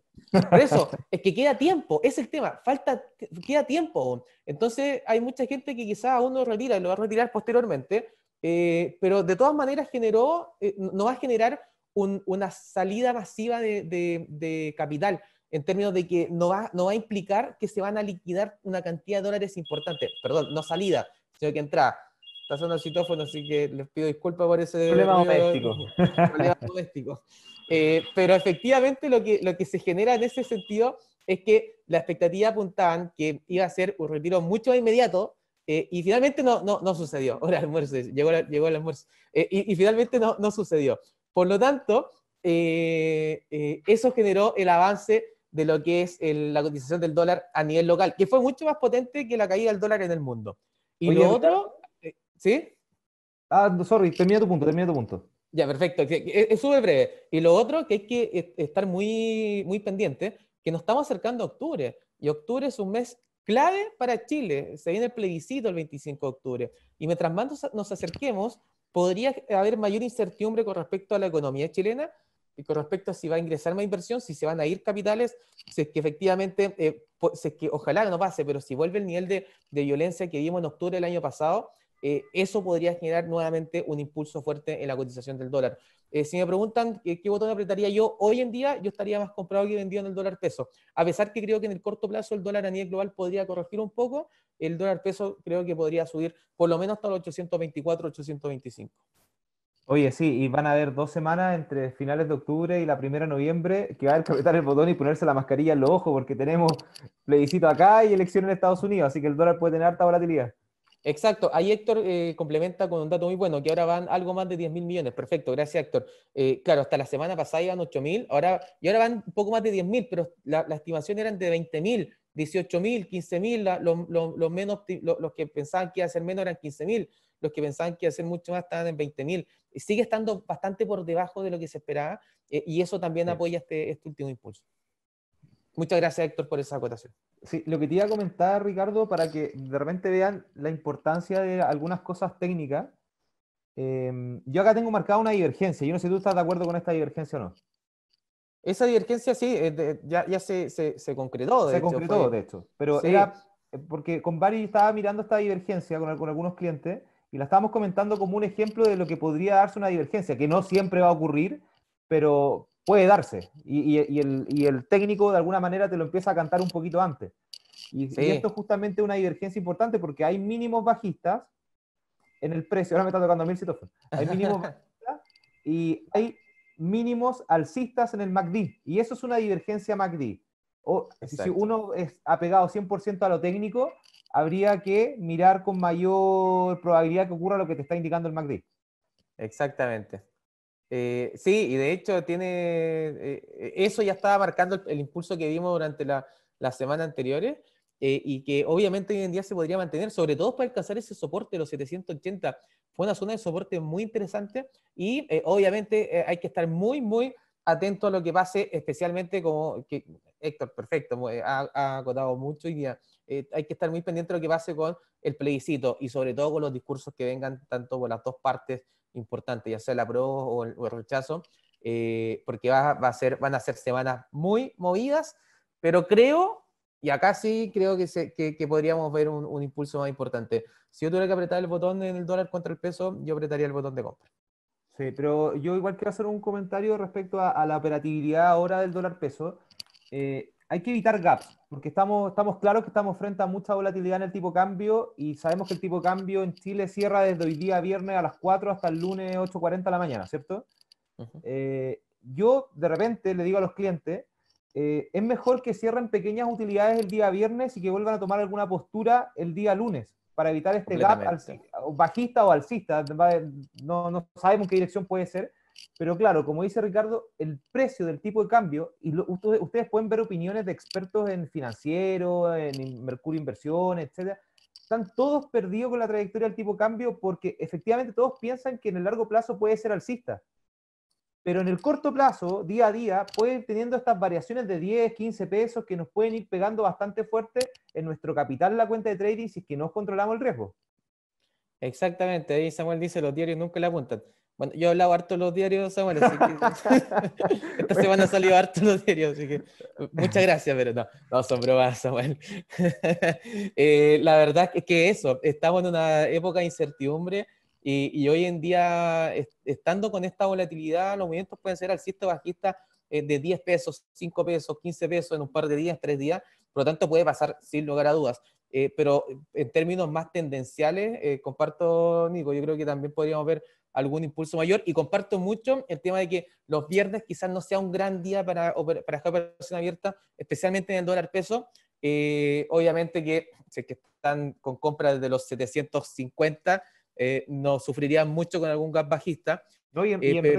Por eso, es que queda tiempo, es el tema, falta, queda tiempo aún. Entonces hay mucha gente que quizá aún no retira, lo va a retirar posteriormente, eh, pero de todas maneras generó, eh, no va a generar una salida masiva de, de, de capital en términos de que no va, no va a implicar que se van a liquidar una cantidad de dólares importante, perdón, no salida, sino que entra Está sonando el citófono, así que les pido disculpas por ese... Problema doméstico. <laughs> Problema doméstico. Eh, pero efectivamente lo que, lo que se genera en ese sentido es que la expectativa apuntaban que iba a ser un retiro mucho más inmediato eh, y finalmente no, no, no sucedió. <laughs> Ahora almuerzo, llegó, llegó el almuerzo. Eh, y, y, finalmente no, no, sucedió. Por lo tanto, eso generó el avance de lo que es la cotización del dólar a nivel local, que fue mucho más potente que la caída del dólar en el mundo. Y lo otro, eh, ¿sí? Ah, sorry, termina tu punto, termina tu punto. Ya, perfecto, es súper breve. Y lo otro que hay que eh, estar muy, muy pendiente, que nos estamos acercando a octubre, y octubre es un mes clave para Chile, se viene el plebiscito el 25 de octubre, y mientras más nos acerquemos, podría haber mayor incertidumbre con respecto a la economía chilena, con respecto a si va a ingresar más inversión, si se van a ir capitales, si es que efectivamente, eh, que ojalá no pase, pero si vuelve el nivel de, violencia que vimos en octubre del año pasado, eh, eso podría generar nuevamente un impulso fuerte en la cotización del dólar. Eh, si me preguntan qué botón apretaría yo hoy en día, yo estaría más comprado que vendido en el dólar peso. A pesar que creo que en el corto plazo el dólar a nivel global podría corregir un poco, el dólar peso creo que podría subir por lo menos hasta los 824, 825. Oye, sí, y van a haber dos semanas entre finales de octubre y la primera de noviembre que va a haber que apretar el botón y ponerse la mascarilla en los ojos porque tenemos plebiscito acá y elecciones en Estados Unidos, así que el dólar puede tener harta volatilidad. Exacto, ahí Héctor eh, complementa con un dato muy bueno, que ahora van algo más de 10 mil millones, perfecto, gracias Héctor. Eh, claro, hasta la semana pasada iban 8 mil, ahora, y ahora van un poco más de 10 mil, pero la, la, estimación eran de 20 mil 18.000, 15.000, los, los, los, que pensaban que iba a ser menos eran 15.000, los que pensaban que iba a ser mucho más estaban en 20.000. Sigue estando bastante por debajo de lo que se esperaba eh, y eso también apoya este, este, último impulso. Muchas gracias, Héctor, por esa acotación. Sí, lo que te iba a comentar, Ricardo, para que de repente vean la importancia de algunas cosas técnicas. Eh, yo acá tengo marcada una divergencia. Yo no sé si tú estás de acuerdo con esta divergencia o no. Esa divergencia sí, eh, ya, se, concretó. De se concretó, de hecho. Pero era eh, porque con Barry estaba mirando esta divergencia con, con, algunos clientes y la estábamos comentando como un ejemplo de lo que podría darse una divergencia, que no siempre va a ocurrir, pero puede darse. Y, el, técnico de alguna manera te lo empieza a cantar un poquito antes. Y, esto es justamente una divergencia importante porque hay mínimos bajistas en el precio. Ahora me está tocando a Hay mínimos <laughs> bajistas y hay mínimos alcistas en el MACD. Y eso es una divergencia MACD. O, si uno es apegado 100% a lo técnico, habría que mirar con mayor probabilidad que ocurra lo que te está indicando el MACD. Exactamente. Eh, sí, y de hecho tiene eh, eh, eso ya estaba marcando el, impulso que vimos durante la, las semanas anteriores eh, y que obviamente hoy en día se podría mantener, sobre todo para alcanzar ese soporte de los 780. Fue una zona de soporte muy interesante y eh, obviamente eh, hay que estar muy, muy atento a lo que pase, especialmente como que, Héctor, perfecto, ha, ha mucho y día. hay que estar muy pendiente de lo que pase con el plebiscito y sobre todo con los discursos que vengan tanto por las dos partes importantes, ya sea la pro o el, rechazo, porque va, va a ser, van a ser semanas muy movidas, pero creo y acá sí creo que, que, podríamos ver un, un, impulso más importante. Si yo tuviera que apretar el botón en el dólar contra el peso, yo apretaría el botón de compra. Sí, pero yo igual quiero hacer un comentario respecto a, la operatividad ahora del dólar peso. Eh, hay que evitar gaps, porque estamos, estamos claros que estamos frente a mucha volatilidad en el tipo cambio y sabemos que el tipo cambio en Chile cierra desde hoy día viernes a las 4 hasta el lunes 8.40 de la mañana, ¿cierto? Eh, yo de repente le digo a los clientes, eh, es mejor que cierren pequeñas utilidades el día viernes y que vuelvan a tomar alguna postura el día lunes para evitar este gap bajista o alcista. No, no sabemos qué dirección puede ser, pero claro, como dice Ricardo, el precio del tipo de cambio, y ustedes, pueden ver opiniones de expertos en financiero, en Mercurio Inversiones, etc., están todos perdidos con la trayectoria del tipo de cambio porque efectivamente todos piensan que en el largo plazo puede ser alcista pero en el corto plazo, día a día, pueden ir teniendo estas variaciones de 10, 15 pesos que nos pueden ir pegando bastante fuerte en nuestro capital la cuenta de trading si es que no controlamos el riesgo. Exactamente, ahí Samuel dice, los diarios nunca le apuntan. Bueno, yo he hablado harto los diarios, Samuel, así que <laughs> esta semana ha salido harto los diarios, así que muchas gracias, pero no, no son bromas, Samuel. <laughs> Eh, la verdad es que eso, estamos en una época de incertidumbre y, hoy en día, estando con esta volatilidad, los movimientos pueden ser alcista bajista eh, de 10 pesos, 5 pesos, 15 pesos en un par de días, 3 días. Por lo tanto, puede pasar sin lugar a dudas. Eh, pero eh, en términos más tendenciales, comparto, Nico, yo creo que también podríamos ver algún impulso mayor y comparto mucho el tema de que los viernes quizás no sea un gran día para, para dejar operación abierta, especialmente en el dólar peso. obviamente que, que están con compras desde los 750, eh, no sufrirían mucho con algún gap bajista. No, y eh,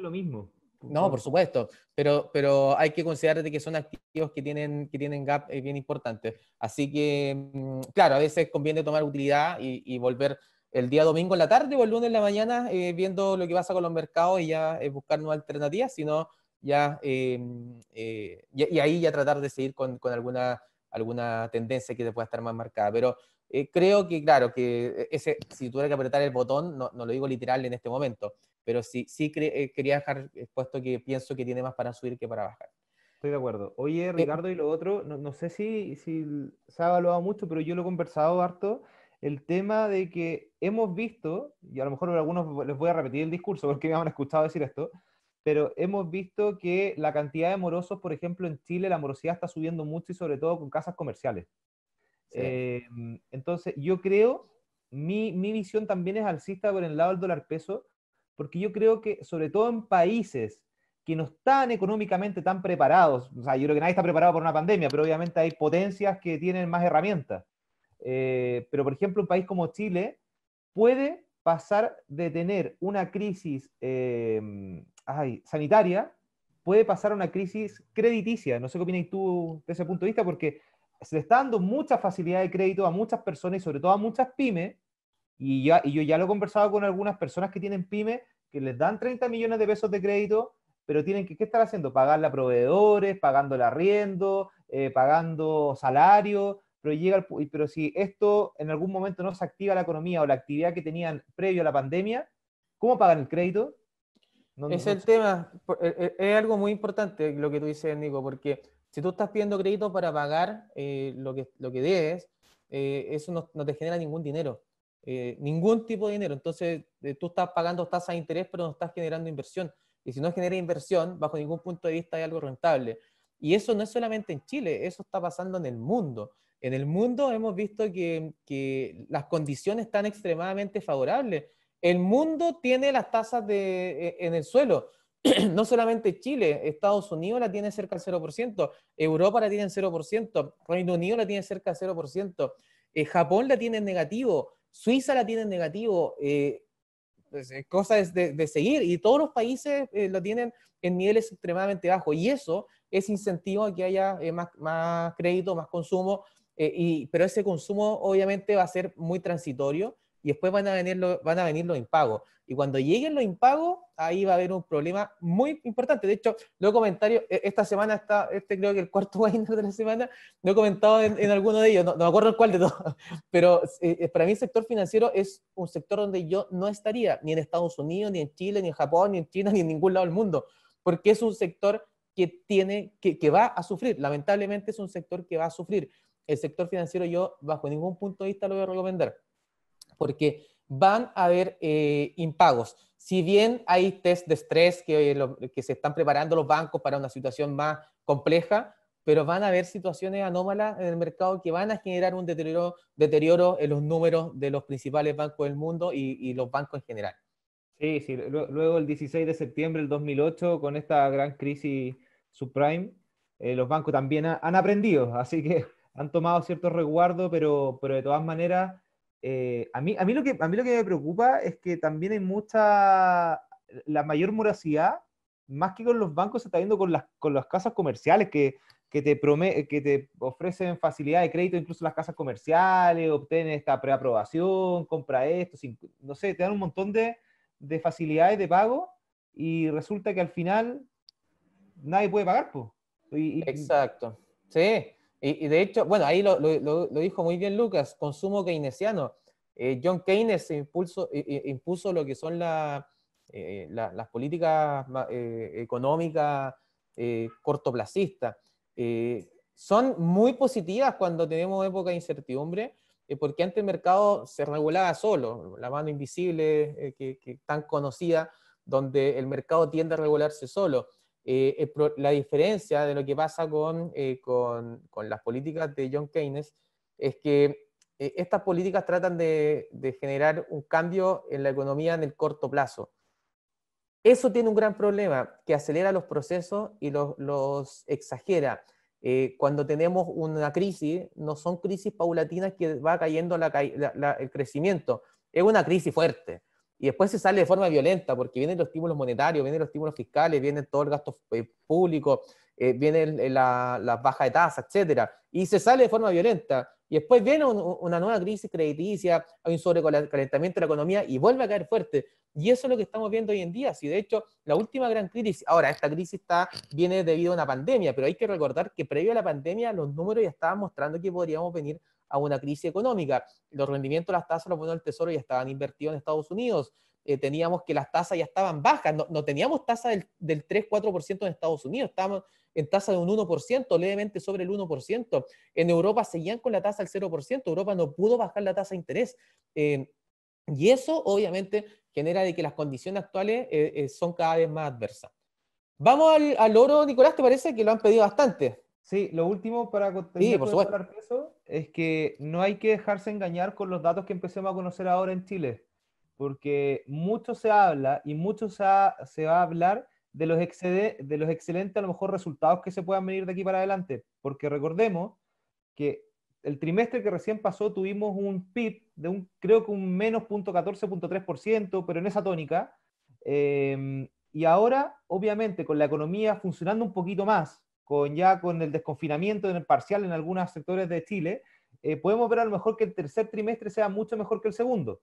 lo mismo. No, por supuesto, pero, pero hay que considerar que son activos que tienen, que tienen gap eh, bien importantes. Así que, mm, claro, a veces conviene tomar utilidad y, volver el día domingo en la tarde o el lunes en la mañana eh, viendo lo que pasa con los mercados y ya buscar nuevas alternativas, sino ya, em, y, ahí ya tratar de seguir con, con, alguna, alguna tendencia que te pueda estar más marcada. Pero eh, creo que, claro, que ese, si tuviera que apretar el botón, no, no lo digo literal en este momento, pero sí, sí eh, quería dejar expuesto que pienso que tiene más para subir que para bajar. Estoy de acuerdo. Oye, eh, Ricardo, y lo otro, no, no sé si, si se ha evaluado mucho, pero yo lo he conversado harto, el tema de que hemos visto, y a lo mejor a algunos les voy a repetir el discurso porque me han escuchado decir esto, pero hemos visto que la cantidad de morosos, por ejemplo, en Chile, la morosidad está subiendo mucho y sobre todo con casas comerciales. Eh, entonces, yo creo, mi, mi, visión también es alcista por el lado del dólar peso, porque yo creo que, sobre todo en países que no están económicamente tan preparados, o sea, yo creo que nadie está preparado por una pandemia, pero obviamente hay potencias que tienen más herramientas. Eh, pero, por ejemplo, un país como Chile puede pasar de tener una crisis eh, ay, sanitaria, puede pasar a una crisis crediticia. No sé qué opinas tú de ese punto de vista, porque se le está dando mucha facilidad de crédito a muchas personas y sobre todo a muchas pymes. Y, yo ya lo he conversado con algunas personas que tienen pymes que les dan 30 millones de pesos de crédito, pero tienen que ¿qué estar haciendo? Pagarle a proveedores, pagando el arriendo, eh, pagando salario, pero, llega pero si esto en algún momento no se activa la economía o la actividad que tenían previo a la pandemia, ¿cómo pagan el crédito? es el tema, eh, eh, es algo muy importante lo que tú dices, Nico, porque si tú estás pidiendo crédito para pagar eh, lo, que, lo que debes, eh, eso no, te genera ningún dinero, eh, ningún tipo de dinero. Entonces, tú estás pagando tasas de interés, pero no estás generando inversión. Y si no genera inversión, bajo ningún punto de vista hay algo rentable. Y eso no es solamente en Chile, eso está pasando en el mundo. En el mundo hemos visto que, que las condiciones están extremadamente favorables. El mundo tiene las tasas de, en el suelo. <clears throat> no solamente Chile, Estados Unidos la tiene cerca del 0%, Europa la tiene en 0%, Reino Unido la tiene cerca del 0%, eh, Japón la tiene en negativo, Suiza la tiene en negativo, eh, pues, eh, cosas de, seguir, y todos los países lo tienen en niveles extremadamente bajos, y eso es incentivo a que haya más, más, crédito, más consumo, y, pero ese consumo obviamente va a ser muy transitorio, y después van a venir, los, van a venir los impagos. Y cuando lleguen los impagos, ahí va a haber un problema muy importante. De hecho, lo he comentado, e, esta semana está, este creo que el cuarto <laughs> webinar de la semana, lo he comentado en, alguno de ellos, no, me acuerdo cuál de todos, <laughs> pero eh, eh, para mí el sector financiero es un sector donde yo no estaría, ni en Estados Unidos, ni en Chile, ni en Japón, ni en China, <laughs> ni en ningún lado del mundo, porque es un sector que tiene, que, que va a sufrir, lamentablemente es un sector que va a sufrir. El sector financiero yo bajo ningún punto de vista lo voy a recomendar porque van a haber eh, impagos. Si bien hay test de estrés que, se están preparando los bancos para una situación más compleja, pero van a haber situaciones anómalas en el mercado que van a generar un deterioro, deterioro en los números de los principales bancos del mundo y, los bancos en general. Sí, sí. Luego el 16 de septiembre del 2008, con esta gran crisis subprime, eh, los bancos también han aprendido, así que han tomado cierto resguardo, pero, pero de todas maneras eh, a, mí, a, mí lo que, a lo que me preocupa es que también hay mucha, la mayor morosidad, más que con los bancos, se está viendo con las, con las casas comerciales que, te, que te ofrecen facilidad de crédito, incluso las casas comerciales, obtienen esta preaprobación, compra esto, no sé, te dan un montón de, facilidades de pago y resulta que al final nadie puede pagar. Exacto. Sí, y, de hecho, bueno, ahí lo, dijo muy bien Lucas, consumo keynesiano. Eh, John Keynes impulso, impuso lo que son eh, las políticas eh, económicas cortoplacistas. son muy positivas cuando tenemos época de incertidumbre, porque antes el mercado se regulaba solo, la mano invisible que tan conocida, donde el mercado tiende a regularse solo. Eh, la diferencia de lo que pasa eh, con, las políticas de John Keynes es que eh, estas políticas tratan de, generar un cambio en la economía en el corto plazo. Eso tiene un gran problema, que acelera los procesos y los, exagera. cuando tenemos una crisis, no son crisis paulatinas que va cayendo el crecimiento, es una crisis fuerte y después se sale de forma violenta, porque vienen los estímulos monetarios, vienen los estímulos fiscales, viene todo el gasto eh, público, eh, viene la, baja de tasas, etcétera, y se sale de forma violenta. Y después viene una nueva crisis crediticia, hay un sobrecalentamiento de la economía y vuelve a caer fuerte. Y eso es lo que estamos viendo hoy en día. Si de hecho la última gran crisis, ahora esta crisis está, viene debido a una pandemia, pero hay que recordar que previo a la pandemia los números ya estaban mostrando que podríamos venir a una crisis económica. Los rendimientos de las tasas los bonos del Tesoro ya estaban invertidos en Estados Unidos. Eh, teníamos que las tasas ya estaban bajas. No, teníamos tasa del, 3-4% en Estados Unidos. Estábamos en tasa de un 1%, levemente sobre el 1%. En Europa seguían con la tasa del 0%. Europa no pudo bajar la tasa de interés. Eh, y eso obviamente genera de que las condiciones actuales eh, son cada vez más adversas. Vamos al, al oro, Nicolás, ¿te parece que lo han pedido bastante? Sí, lo último para sí, eso es que no hay que dejarse engañar con los datos que empecemos a conocer ahora en Chile, porque mucho se habla y mucho se, va a hablar de los, de los excelentes, a lo mejor, resultados que se puedan venir de aquí para adelante, porque recordemos que el trimestre que recién pasó tuvimos un PIB de un, creo que un menos 0.14.3%, pero en esa tónica, em, y ahora, obviamente, con la economía funcionando un poquito más, con ya con el desconfinamiento en el parcial en algunos sectores de Chile, eh, podemos ver a lo mejor que el tercer trimestre sea mucho mejor que el segundo.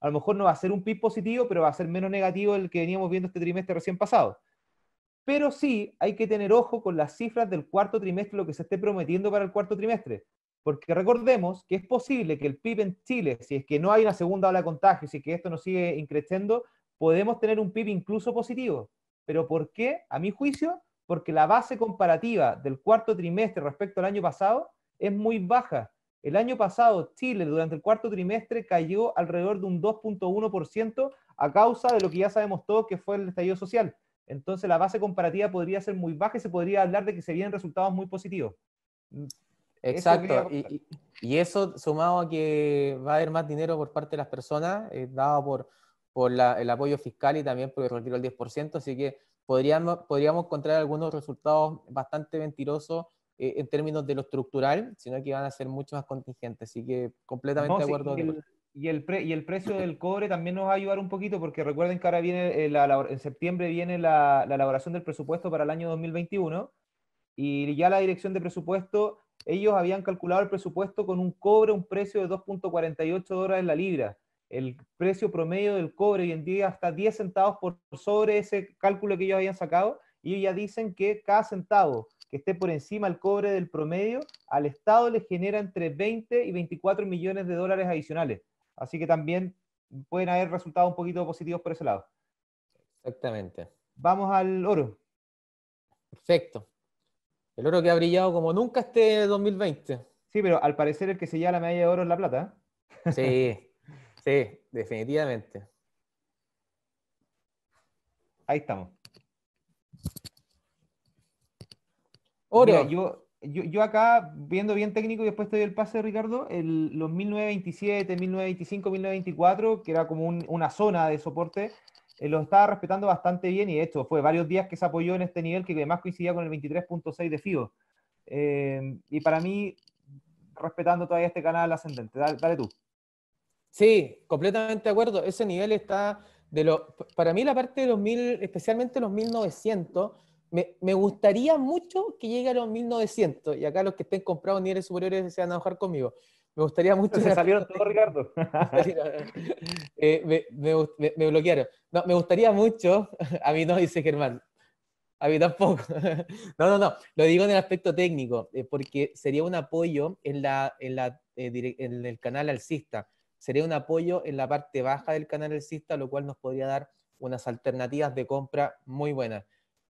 A lo mejor no va a ser un PIB positivo, pero va a ser menos negativo el que veníamos viendo este trimestre recién pasado. Pero sí hay que tener ojo con las cifras del cuarto trimestre, lo que se esté prometiendo para el cuarto trimestre. Porque recordemos que es posible que el PIB en Chile, si es que no hay una segunda ola de contagio, si es que esto no sigue increciendo, podemos tener un PIB incluso positivo. Pero ¿por qué? A mi juicio, porque la base comparativa del cuarto trimestre respecto al año pasado es muy baja. El año pasado, Chile durante el cuarto trimestre cayó alrededor de un 2.1% a causa de lo que ya sabemos todos que fue el estallido social. Entonces la base comparativa podría ser muy baja y se podría hablar de que se vienen resultados muy positivos. Mm, Exacto. y, eso sumado a que va a haber más dinero por parte de las personas, dado por, por el apoyo fiscal y también por el retiro del 10%, así que podríamos, podríamos encontrar algunos resultados bastante mentirosos eh, en términos de lo estructural, sino que van a ser mucho más contingentes. Así que completamente de acuerdo. y, el, y, el y el precio del cobre también nos va a ayudar un poquito, porque recuerden que ahora viene, eh, en septiembre viene la, la, elaboración del presupuesto para el año 2021, y ya la dirección de presupuesto, ellos habían calculado el presupuesto con un cobre, un precio de 2.48 dólares la libra el precio promedio del cobre hoy en día hasta 10 centavos por sobre ese cálculo que ellos habían sacado, y ya dicen que cada centavo que esté por encima del cobre del promedio, al Estado le genera entre 20 y 24 millones de dólares adicionales. Así que también pueden haber resultados un poquito positivos por ese lado. Exactamente. Vamos al oro. Perfecto. El oro que ha brillado como nunca este 2020. Sí, pero al parecer el que se llama la medalla de oro es la plata. ¿eh? Sí, <laughs> Sí, definitivamente. Ahí estamos. Oro. yo, yo, acá, viendo bien técnico, y después te doy el pase, Ricardo, el, los 1927, 1925, 1924, que era como una zona de soporte, eh, lo estaba respetando bastante bien y de hecho fue varios días que se apoyó en este nivel que además coincidía con el 23.6 de FIBO. Eh, y para mí, respetando todavía este canal ascendente, dale tú. Sí, completamente de acuerdo. Ese nivel está de lo, para mí la parte de los mil, especialmente los 1900, me, me gustaría mucho que llegue a los 1900. Y acá los que estén comprados niveles superiores se van a enojar conmigo. Me gustaría <laughs> mucho. Se salieron todos, Ricardo. <laughs> Eh, me, me, bloquearon. No, me gustaría mucho. <laughs> A mí no, dice Germán. A mí tampoco. No, no, no. Lo digo en el aspecto técnico, eh, porque sería un apoyo en, la, en, la, eh, en el canal alcista sería un apoyo en la parte baja del canal alcista, lo cual nos podría dar unas alternativas de compra muy buenas.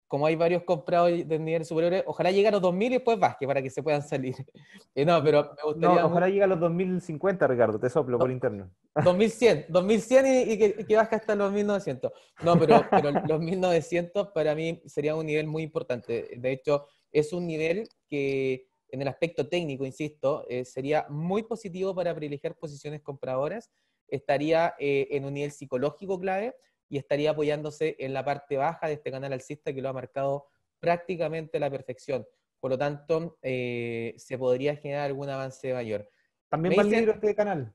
Como hay varios comprados de nivel superiores, ojalá llegue a los 2000 y después baje para que se puedan salir. <laughs> Eh, no, pero me gustaría. No, ojalá llegue a los 2050, Ricardo, te soplo por interno. 2100, <laughs> 2100 y, que, que, hasta los 1900. No, pero, pero <laughs> los 1900 para mí sería un nivel muy importante. De hecho, es un nivel que en el aspecto técnico, insisto, eh, sería muy positivo para privilegiar posiciones compradoras, estaría eh, en un nivel psicológico clave y estaría apoyándose en la parte baja de este canal alcista que lo ha marcado prácticamente a la perfección. Por lo tanto, eh, se podría generar algún avance mayor. ¿También va el libro este canal?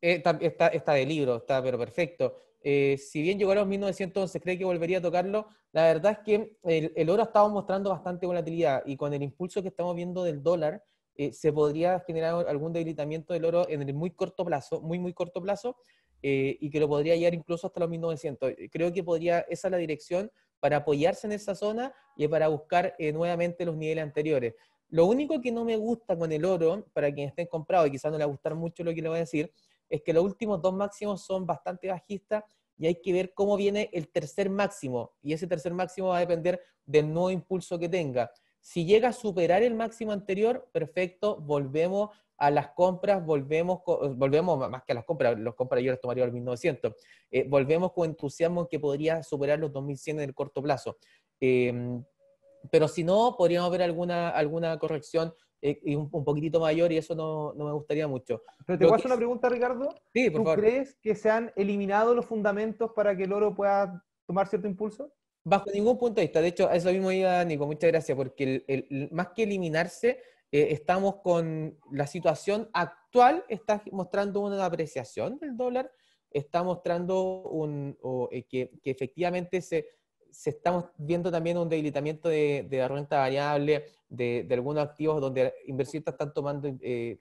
Está, está, está, de libro, está pero perfecto. Eh, si bien llegó a los 1911, cree que volvería a tocarlo. La verdad es que el, oro ha estado mostrando bastante volatilidad y con el impulso que estamos viendo del dólar, eh, se podría generar algún debilitamiento del oro en el muy corto plazo, muy, muy corto plazo, eh, y que lo podría llegar incluso hasta los 1900. Creo que podría, esa es la dirección para apoyarse en esa zona y para buscar nuevamente los niveles anteriores. Lo único que no me gusta con el oro, para quienes estén comprados, y quizás no le va a gustar mucho lo que le voy a decir, es que los últimos dos máximos son bastante bajistas y hay que ver cómo viene el tercer máximo. Y ese tercer máximo va a depender del nuevo impulso que tenga. Si llega a superar el máximo anterior, perfecto, volvemos a las compras, volvemos, eh, volvemos más que a las compras, los compras yo las tomaría al 1900, eh, volvemos con entusiasmo en que podría superar los 2100 en el corto plazo. Eh, pero si no, podríamos ver alguna, alguna corrección eh, y un, poquitito mayor y eso no, no me gustaría mucho. Pero te voy a hacer una pregunta, Ricardo. Sí, por ¿Tú favor. crees que se han eliminado los fundamentos para que el oro pueda tomar cierto impulso? Bajo ningún punto de vista. De hecho, a eso mismo iba Nico, muchas gracias, porque el, más que eliminarse, eh, estamos con la situación actual, está mostrando una apreciación del dólar, está mostrando un, eh, que efectivamente se se estamos viendo también un debilitamiento de, la renta variable, de, algunos activos donde inversionistas están tomando eh,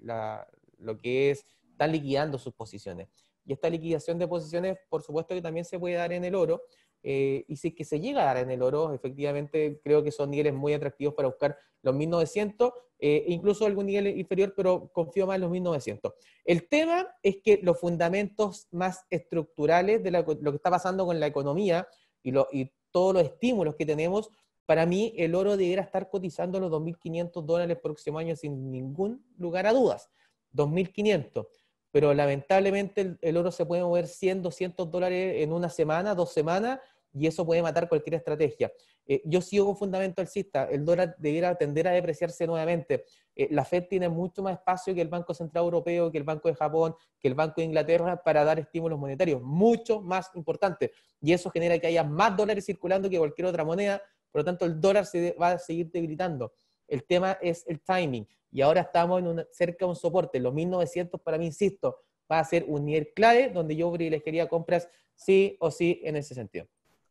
lo que es, están liquidando sus posiciones. Y esta liquidación de posiciones, por supuesto que también se puede dar en el oro, eh, y si es que se llega a dar en el oro, efectivamente creo que son niveles muy atractivos para buscar los 1900, eh, e incluso algún nivel inferior, pero confío más en los 1900. El tema es que los fundamentos más estructurales de lo que está pasando con la economía y, lo, y todos los estímulos que tenemos, para mí el oro debería estar cotizando los 2.500 dólares próximo año sin ningún lugar a dudas. 2.500. Pero lamentablemente el, oro se puede mover 100, 200 dólares en una semana, dos semanas, y eso puede matar cualquier estrategia. Eh, yo sigo con fundamento alcista, el dólar debiera tender a depreciarse nuevamente. Eh, la Fed tiene mucho más espacio que el Banco Central Europeo, que el Banco de Japón, que el Banco de Inglaterra para dar estímulos monetarios, mucho más importante. Y eso genera que haya más dólares circulando que cualquier otra moneda, por lo tanto el dólar se va a seguir debilitando. El tema es el timing y ahora estamos en cerca de un soporte, los 1900 para mí, insisto, va a ser un nivel clave donde yo privilegiaría compras sí o sí en ese sentido.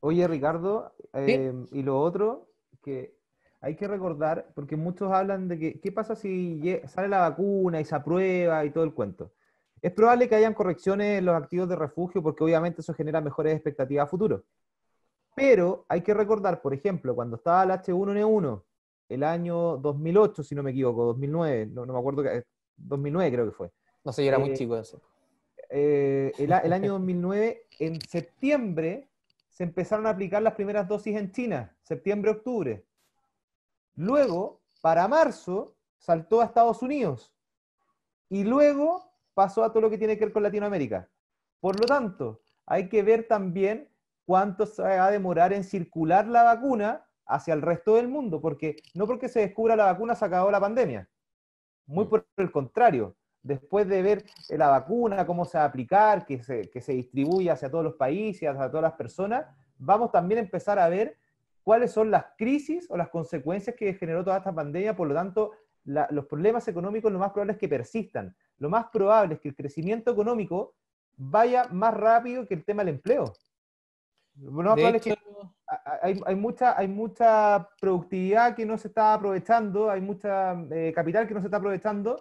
Oye, Ricardo, em, y lo otro, que hay que recordar, porque muchos hablan de que, ¿qué pasa si sale la vacuna y se aprueba y todo el cuento? Es probable que hayan correcciones en los activos de refugio porque obviamente eso genera mejores expectativas a futuro. Pero hay que recordar, por ejemplo, cuando estaba el H1N1, el año 2008, si no me equivoco, 2009, no, me acuerdo, 2009 creo que fue. No sé, yo era muy eh, chico ese. Eh, el <laughs> año 2009, en septiembre, se empezaron a aplicar las primeras dosis en China, septiembre, octubre. Luego, para marzo, saltó a Estados Unidos. Y luego pasó a todo lo que tiene que ver con Latinoamérica. Por lo tanto, hay que ver también cuánto se va a demorar en circular la vacuna hacia el resto del mundo, porque no porque se descubra la vacuna se acabó la pandemia. Muy mm. por el contrario, después de ver eh, la vacuna, cómo se va a aplicar, que se, que distribuye hacia todos los países, hacia todas las personas, vamos también a empezar a ver cuáles son las crisis o las consecuencias que generó toda esta pandemia, por lo tanto, los problemas económicos lo más probable es que persistan, lo más probable es que el crecimiento económico vaya más rápido que el tema del empleo. Lo hay, mucha, hay mucha productividad que no se está aprovechando, hay mucha eh, capital que no se está aprovechando,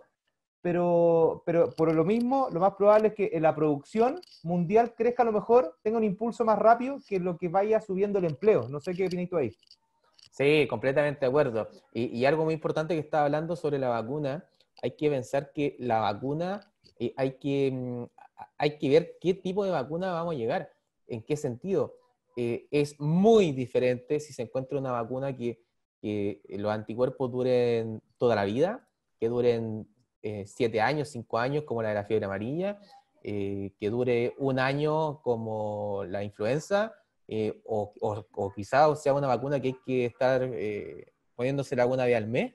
pero, pero por lo mismo, lo más probable es que la producción mundial crezca a lo mejor, tenga un impulso más rápido que lo que vaya subiendo el empleo. No sé qué opinas tú ahí. Sí, completamente de acuerdo. Y, algo muy importante que estaba hablando sobre la vacuna, hay que pensar que la vacuna, eh, hay, que, mm, hay que ver qué tipo de vacuna vamos a llegar, en qué sentido. Eh, es muy diferente si se encuentra una vacuna que los anticuerpos duren toda la vida, que duren eh, siete años, cinco años, como la de la fiebre amarilla, eh, que dure un año como la influenza, eh, o, o, o sea una vacuna que hay que estar poniéndosela alguna vez al mes,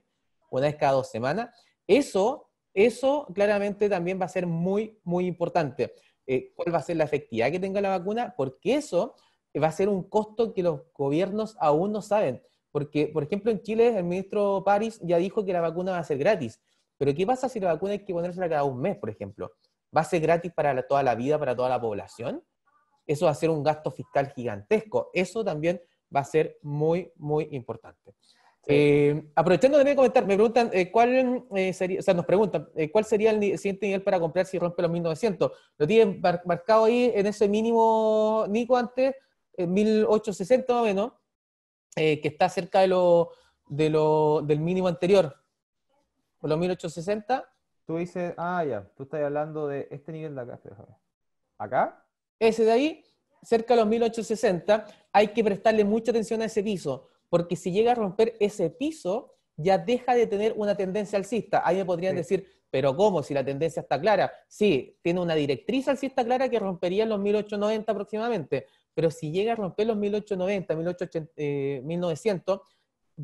una vez cada dos semanas. Eso, eso claramente también va a ser muy, muy importante. ¿Cuál va a ser la efectividad que tenga la vacuna? Porque eso va a ser un costo que los gobiernos aún no saben. Porque, por ejemplo, en Chile el ministro París ya dijo que la vacuna va a ser gratis pero ¿qué pasa si la vacuna hay que ponérsela cada un mes, por ejemplo? ¿Va a ser gratis para toda la vida, para toda la población? Eso va a ser un gasto fiscal gigantesco. Eso también va a ser muy, muy importante. Eh, aprovechando también comentar, me preguntan eh, cuál eh, sería, o sea, nos preguntan eh, cuál sería el, siguiente nivel para comprar si rompe los 1900. Lo tienen marcado ahí en ese mínimo, Nico, antes, en 1860 más o que está cerca de lo, de lo, del mínimo anterior, por los 1860. Tú dices, ah, ya, tú estás hablando de este nivel de acá, ¿Acá? Ese de ahí, cerca de los 1860, hay que prestarle mucha atención a ese piso, porque si llega a romper ese piso, ya deja de tener una tendencia alcista. Ahí me podrían decir, pero ¿cómo? Si la tendencia está clara. Sí, tiene una directriz alcista clara que rompería en los 1890 aproximadamente, pero si llega a romper los 1890, 1880, 1900,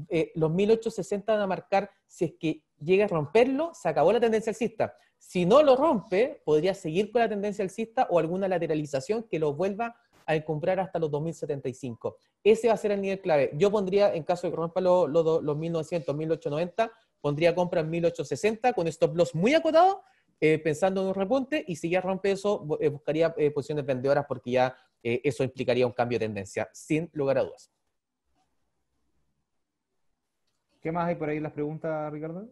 eh, los 1860 van a marcar si es que llega a romperlo, se acabó la tendencia alcista. Si no lo rompe, podría seguir con la tendencia alcista o alguna lateralización que lo vuelva a comprar hasta los 2075. Ese va a ser el nivel clave. Yo pondría, en caso de que rompa los, 1900, 1890, pondría compra en 1860 con stop loss muy acotado, eh, pensando en un repunte, y si ya rompe eso, eh, buscaría posiciones vendedoras porque ya eso implicaría un cambio de tendencia, sin lugar a dudas. ¿Qué más hay por ahí las preguntas, Ricardo?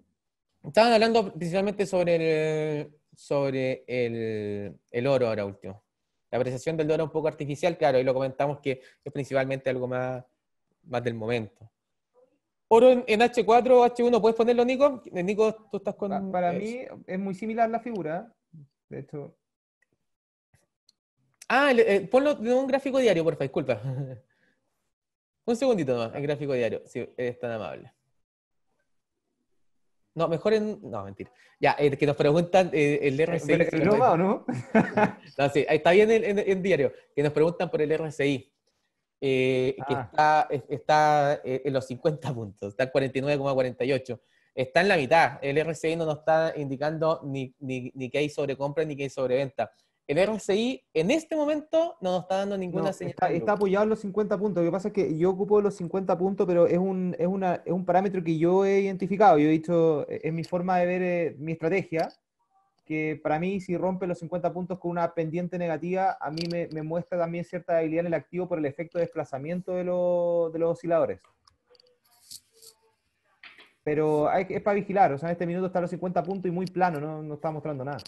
Estaban hablando principalmente sobre el, sobre el, oro ahora último. La apreciación del oro un poco artificial, claro, y lo comentamos que es principalmente algo más, más del momento. Oro en, H4 o H1, ¿puedes ponerlo, Nico? Nico, tú estás con... Para, mí es muy similar la figura, de hecho. Ah, eh, ponlo en un gráfico diario, por favor, disculpa. <laughs> un segundito más, el gráfico diario, si es tan amable. No, mejor en. No, mentira. Ya, eh, que nos preguntan eh, el RCI. no? no, sí, está bien en, el diario. Que nos preguntan por el RCI. Eh, ah. Que está, en los 50 puntos, está en 49,48. Está en la mitad. El RCI no nos está indicando ni, ni, ni que hay sobrecompra ni que hay sobreventa el RSI en este momento no nos está dando ninguna señal. Está, apoyado en los 50 puntos. Lo que pasa es que yo ocupo los 50 puntos, pero es un, parámetro que yo he identificado. Yo he dicho, eh, es mi forma de ver eh, mi estrategia, que para mí si rompe los 50 puntos con una pendiente negativa, a mí me, muestra también cierta debilidad en el activo por el efecto de desplazamiento de, los osciladores. Pero es para vigilar, o sea, en este minuto está a los 50 puntos y muy plano, no, no está mostrando nada.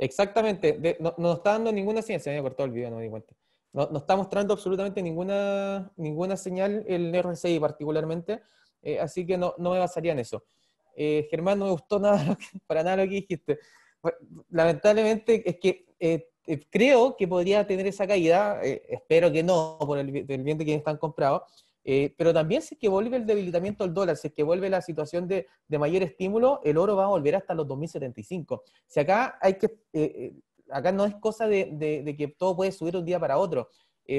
Exactamente, no, no, está dando ninguna señal, se me había cortado el video, no me di cuenta. No, no está mostrando absolutamente ninguna, ninguna señal el RSI particularmente, eh, así que no, no, me basaría en eso. Eh, Germán, no me gustó <laughs> nada, para nada lo que dijiste. Lamentablemente es que eh, creo que podría tener esa caída, espero que no, por el, el bien de quienes están comprados, eh, pero también si es que vuelve el debilitamiento del dólar, si es que vuelve la situación de, mayor estímulo, el oro va a volver hasta los 2075. Si acá hay que, eh, eh, acá no es cosa de, que todo puede subir un día para otro.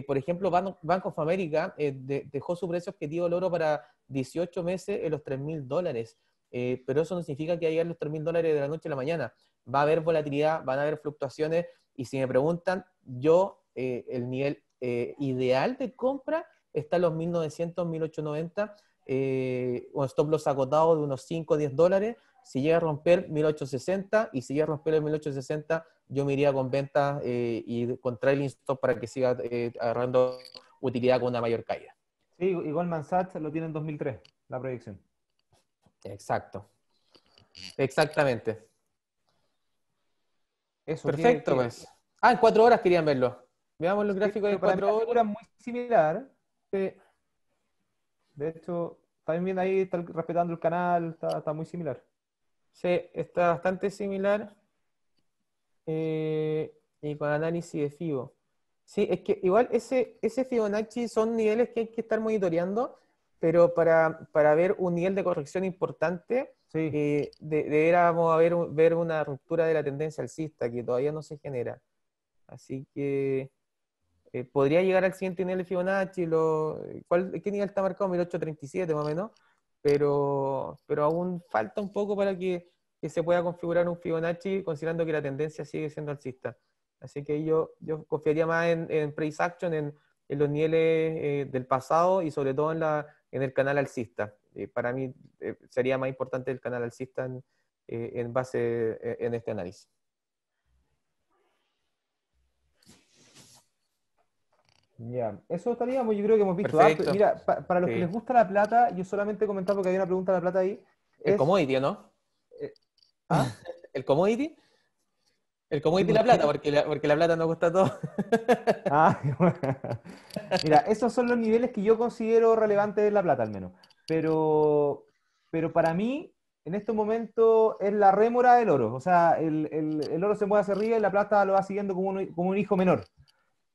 por ejemplo, Banco of America dejó su precio objetivo del oro para 18 meses en los 3.000 mil dólares. pero eso no significa que haya los 3 mil dólares de la noche a la mañana. Va a haber volatilidad, van a haber fluctuaciones. Y si me preguntan, yo el nivel ideal de compra está los 1900, 1890, eh, un stop los agotado de unos 5, o 10 dólares. Si llega a romper 1860 y si llega a romper el 1860, yo me iría con venta eh, y con trailing stop para que siga eh, agarrando utilidad con una mayor caída. Sí, y Goldman Sachs lo tiene en 2003, la proyección. Exacto. Exactamente. Eso, Perfecto, pues. Ah, en cuatro horas querían verlo. Veamos los gráficos de cuatro horas. Muy similar, de hecho, también ahí está respetando el canal, está, muy similar. Sí, está bastante similar. Eh, y con análisis de FIBO. Sí, es que igual ese, ese Fibonacci son niveles que hay que estar monitoreando, pero para, para ver un nivel de corrección importante, eh, deberíamos ver una ruptura de la tendencia alcista que todavía no se genera. Así que eh, podría llegar al siguiente nivel de Fibonacci, lo, eh, ¿cuál, ¿qué nivel está marcado? 1837 más o menos, pero, pero aún falta un poco para que, se pueda configurar un Fibonacci considerando que la tendencia sigue siendo alcista. Así que yo, yo confiaría más en, price action, en, los niveles eh, del pasado y sobre todo en, la, en el canal alcista. para mí sería más importante el canal alcista en, en base en este análisis. Ya, eso estaríamos, pues, yo creo que hemos visto. mira, para los que les gusta la plata, yo solamente comentaba porque había una pregunta de la plata ahí. El commodity, ¿no? Eh, ¿Ah? Ah. <laughs> ¿El commodity? El commodity y la plata, porque la, porque la plata no cuesta todo. <laughs> ah, Mira, esos son los niveles que yo considero relevantes de la plata, al menos. Pero, pero para mí, en este momento, es la rémora del oro. O sea, el, oro se mueve hacia arriba y la plata lo va siguiendo como como un hijo menor.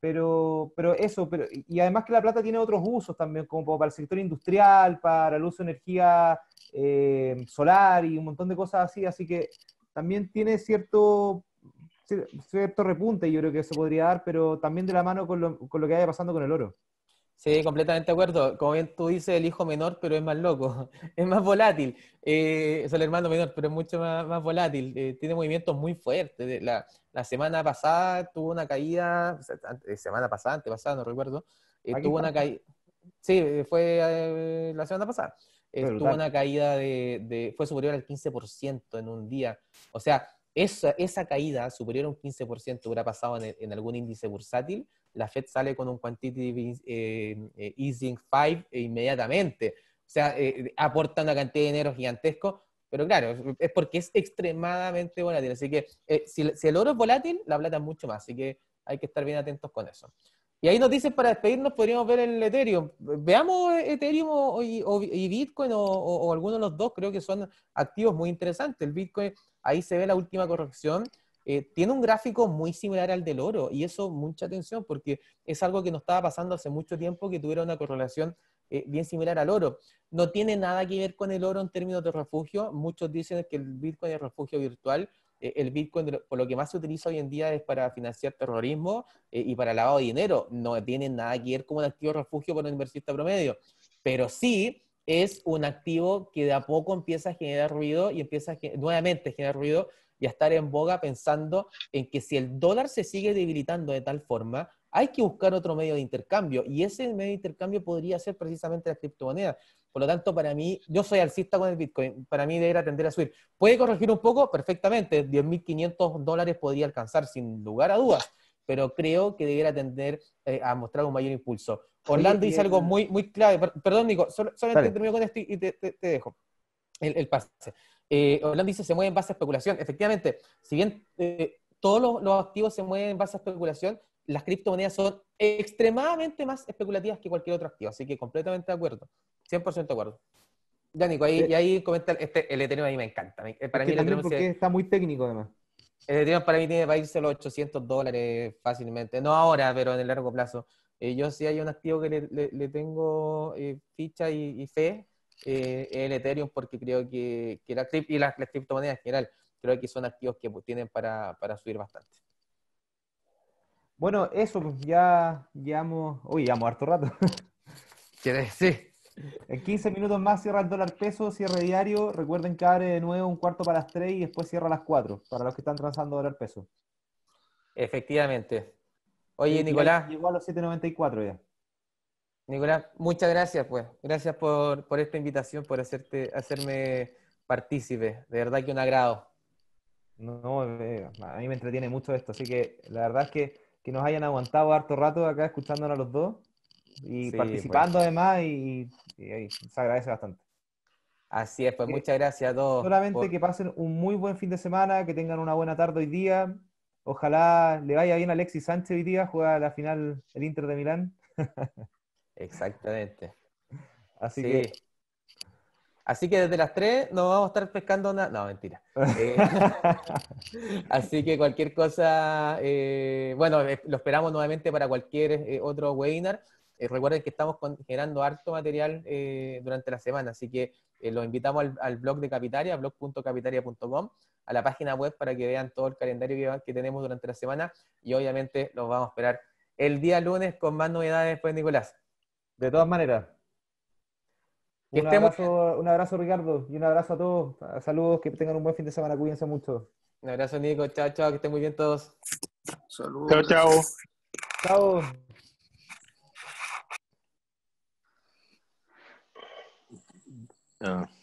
Pero, pero eso, pero, y además que la plata tiene otros usos también, como para el sector industrial, para el uso de energía eh, solar y un montón de cosas así, así que también tiene cierto, cierto repunte, yo creo que eso podría dar, pero también de la mano con lo, con lo que vaya pasando con el oro. Sí, completamente de acuerdo. Como bien tú dices, el hijo menor, pero es más loco, <laughs> es más volátil. es eh, el hermano menor, pero es mucho más, volátil. Eh, tiene movimientos muy fuertes. La, semana pasada tuvo una caída, eh, semana pasada, antepasada, no recuerdo. tuvo una caída. Sí, fue la semana pasada. tuvo una caída de, fue superior al 15% en un día. O sea, esa, caída superior a un 15% hubiera pasado en algún índice bursátil la Fed sale con un quantitative eh, eh, easing 5 e inmediatamente. O sea, aportando eh, aporta una cantidad de dinero gigantesco, pero claro, es porque es extremadamente volátil. Así que si, el oro es volátil, la plata es mucho más. Así que hay que estar bien atentos con eso. Y ahí nos dicen para despedirnos, podríamos ver el Ethereum. Veamos Ethereum y Bitcoin o, o, alguno de los dos, creo que son activos muy interesantes. El Bitcoin, ahí se ve la última corrección eh, tiene un gráfico muy similar al del oro y eso mucha atención porque es algo que nos estaba pasando hace mucho tiempo que tuviera una correlación eh, bien similar al oro. No tiene nada que ver con el oro en términos de refugio. Muchos dicen que el Bitcoin es refugio virtual. Eh, el Bitcoin, por lo que más se utiliza hoy en día, es para financiar terrorismo y para lavado de dinero. No tiene nada que ver con un activo refugio para un inversista promedio. Pero sí es un activo que de a poco empieza a generar ruido y empieza nuevamente a generar ruido estar en boga pensando en que si el dólar se sigue debilitando de tal forma, hay que buscar otro medio de intercambio y ese medio de intercambio podría ser precisamente la criptomoneda. Por lo tanto, para mí, yo soy alcista con el Bitcoin, para mí debería tender a subir. ¿Puede corregir un poco? Perfectamente, 10.500 dólares podría alcanzar sin lugar a dudas, pero creo que debería tender eh, a mostrar un mayor impulso. Orlando dice algo muy, muy clave, perdón Nico, solamente termino con esto y te, dejo el, el pase. Eh, Orlando dice, se mueve bases base especulación. Efectivamente, si bien eh, todos los, activos se mueven en base a especulación, las criptomonedas son extremadamente más especulativas que cualquier otro activo. Así que completamente de acuerdo. 100% de acuerdo. Ya, ahí, ahí comenta, este, el Ethereum a mí me encanta. Eh, para mí el porque está muy técnico además. El Ethereum para mí tiene para irse los 800 dólares fácilmente. No ahora, pero en el largo plazo. Eh, yo sí hay un activo que le, tengo ficha y, y, fe, el eh, en Ethereum porque creo que, que la y las, criptomonedas en general, creo que son activos que pues, tienen para, subir bastante. Bueno, eso, ya pues, ya llevamos, uy, llevamos harto rato. <laughs> ¿Quieres? Sí. En 15 minutos más cierra el dólar peso, cierre diario. Recuerden que abre de nuevo un cuarto para las 3 y después cierra las 4, para los que están transando dólar peso. Efectivamente. Oye, Nicolás. igual a los 7.94 ya. Nicolás, muchas gracias, pues. Gracias por, esta invitación, por hacerte, hacerme partícipe. De verdad que un agrado. No, eh, a mí me entretiene mucho esto, así que la verdad es que, nos hayan aguantado harto rato acá escuchándonos los dos y participando pues. además y, se agradece bastante. Así es, pues eh, muchas gracias a todos. Solamente que pasen un muy buen fin de semana, que tengan una buena tarde hoy día. Ojalá le vaya bien a Alexis Sánchez hoy día, juega la final el Inter de Milán. <laughs> Exactamente. Así que. Así que desde las 3 no vamos a estar pescando nada. No, mentira. <laughs> Eh, <laughs> así que cualquier cosa, eh, bueno, eh, lo esperamos nuevamente para cualquier otro webinar. recuerden que estamos generando harto material durante la semana, así que los invitamos al, blog de Capitaria, blog.capitaria.com, a la página web para que vean todo el calendario que, que tenemos durante la semana y obviamente los vamos a esperar el día lunes con más novedades, pues Nicolás. De todas maneras. un, abrazo, un Ricardo, y un abrazo a todos. Saludos, que tengan un buen fin de semana, cuídense mucho. Un abrazo, Nico. Chao, chao, que estén muy bien todos. Saludos. Chao, chao. Chao. Ah.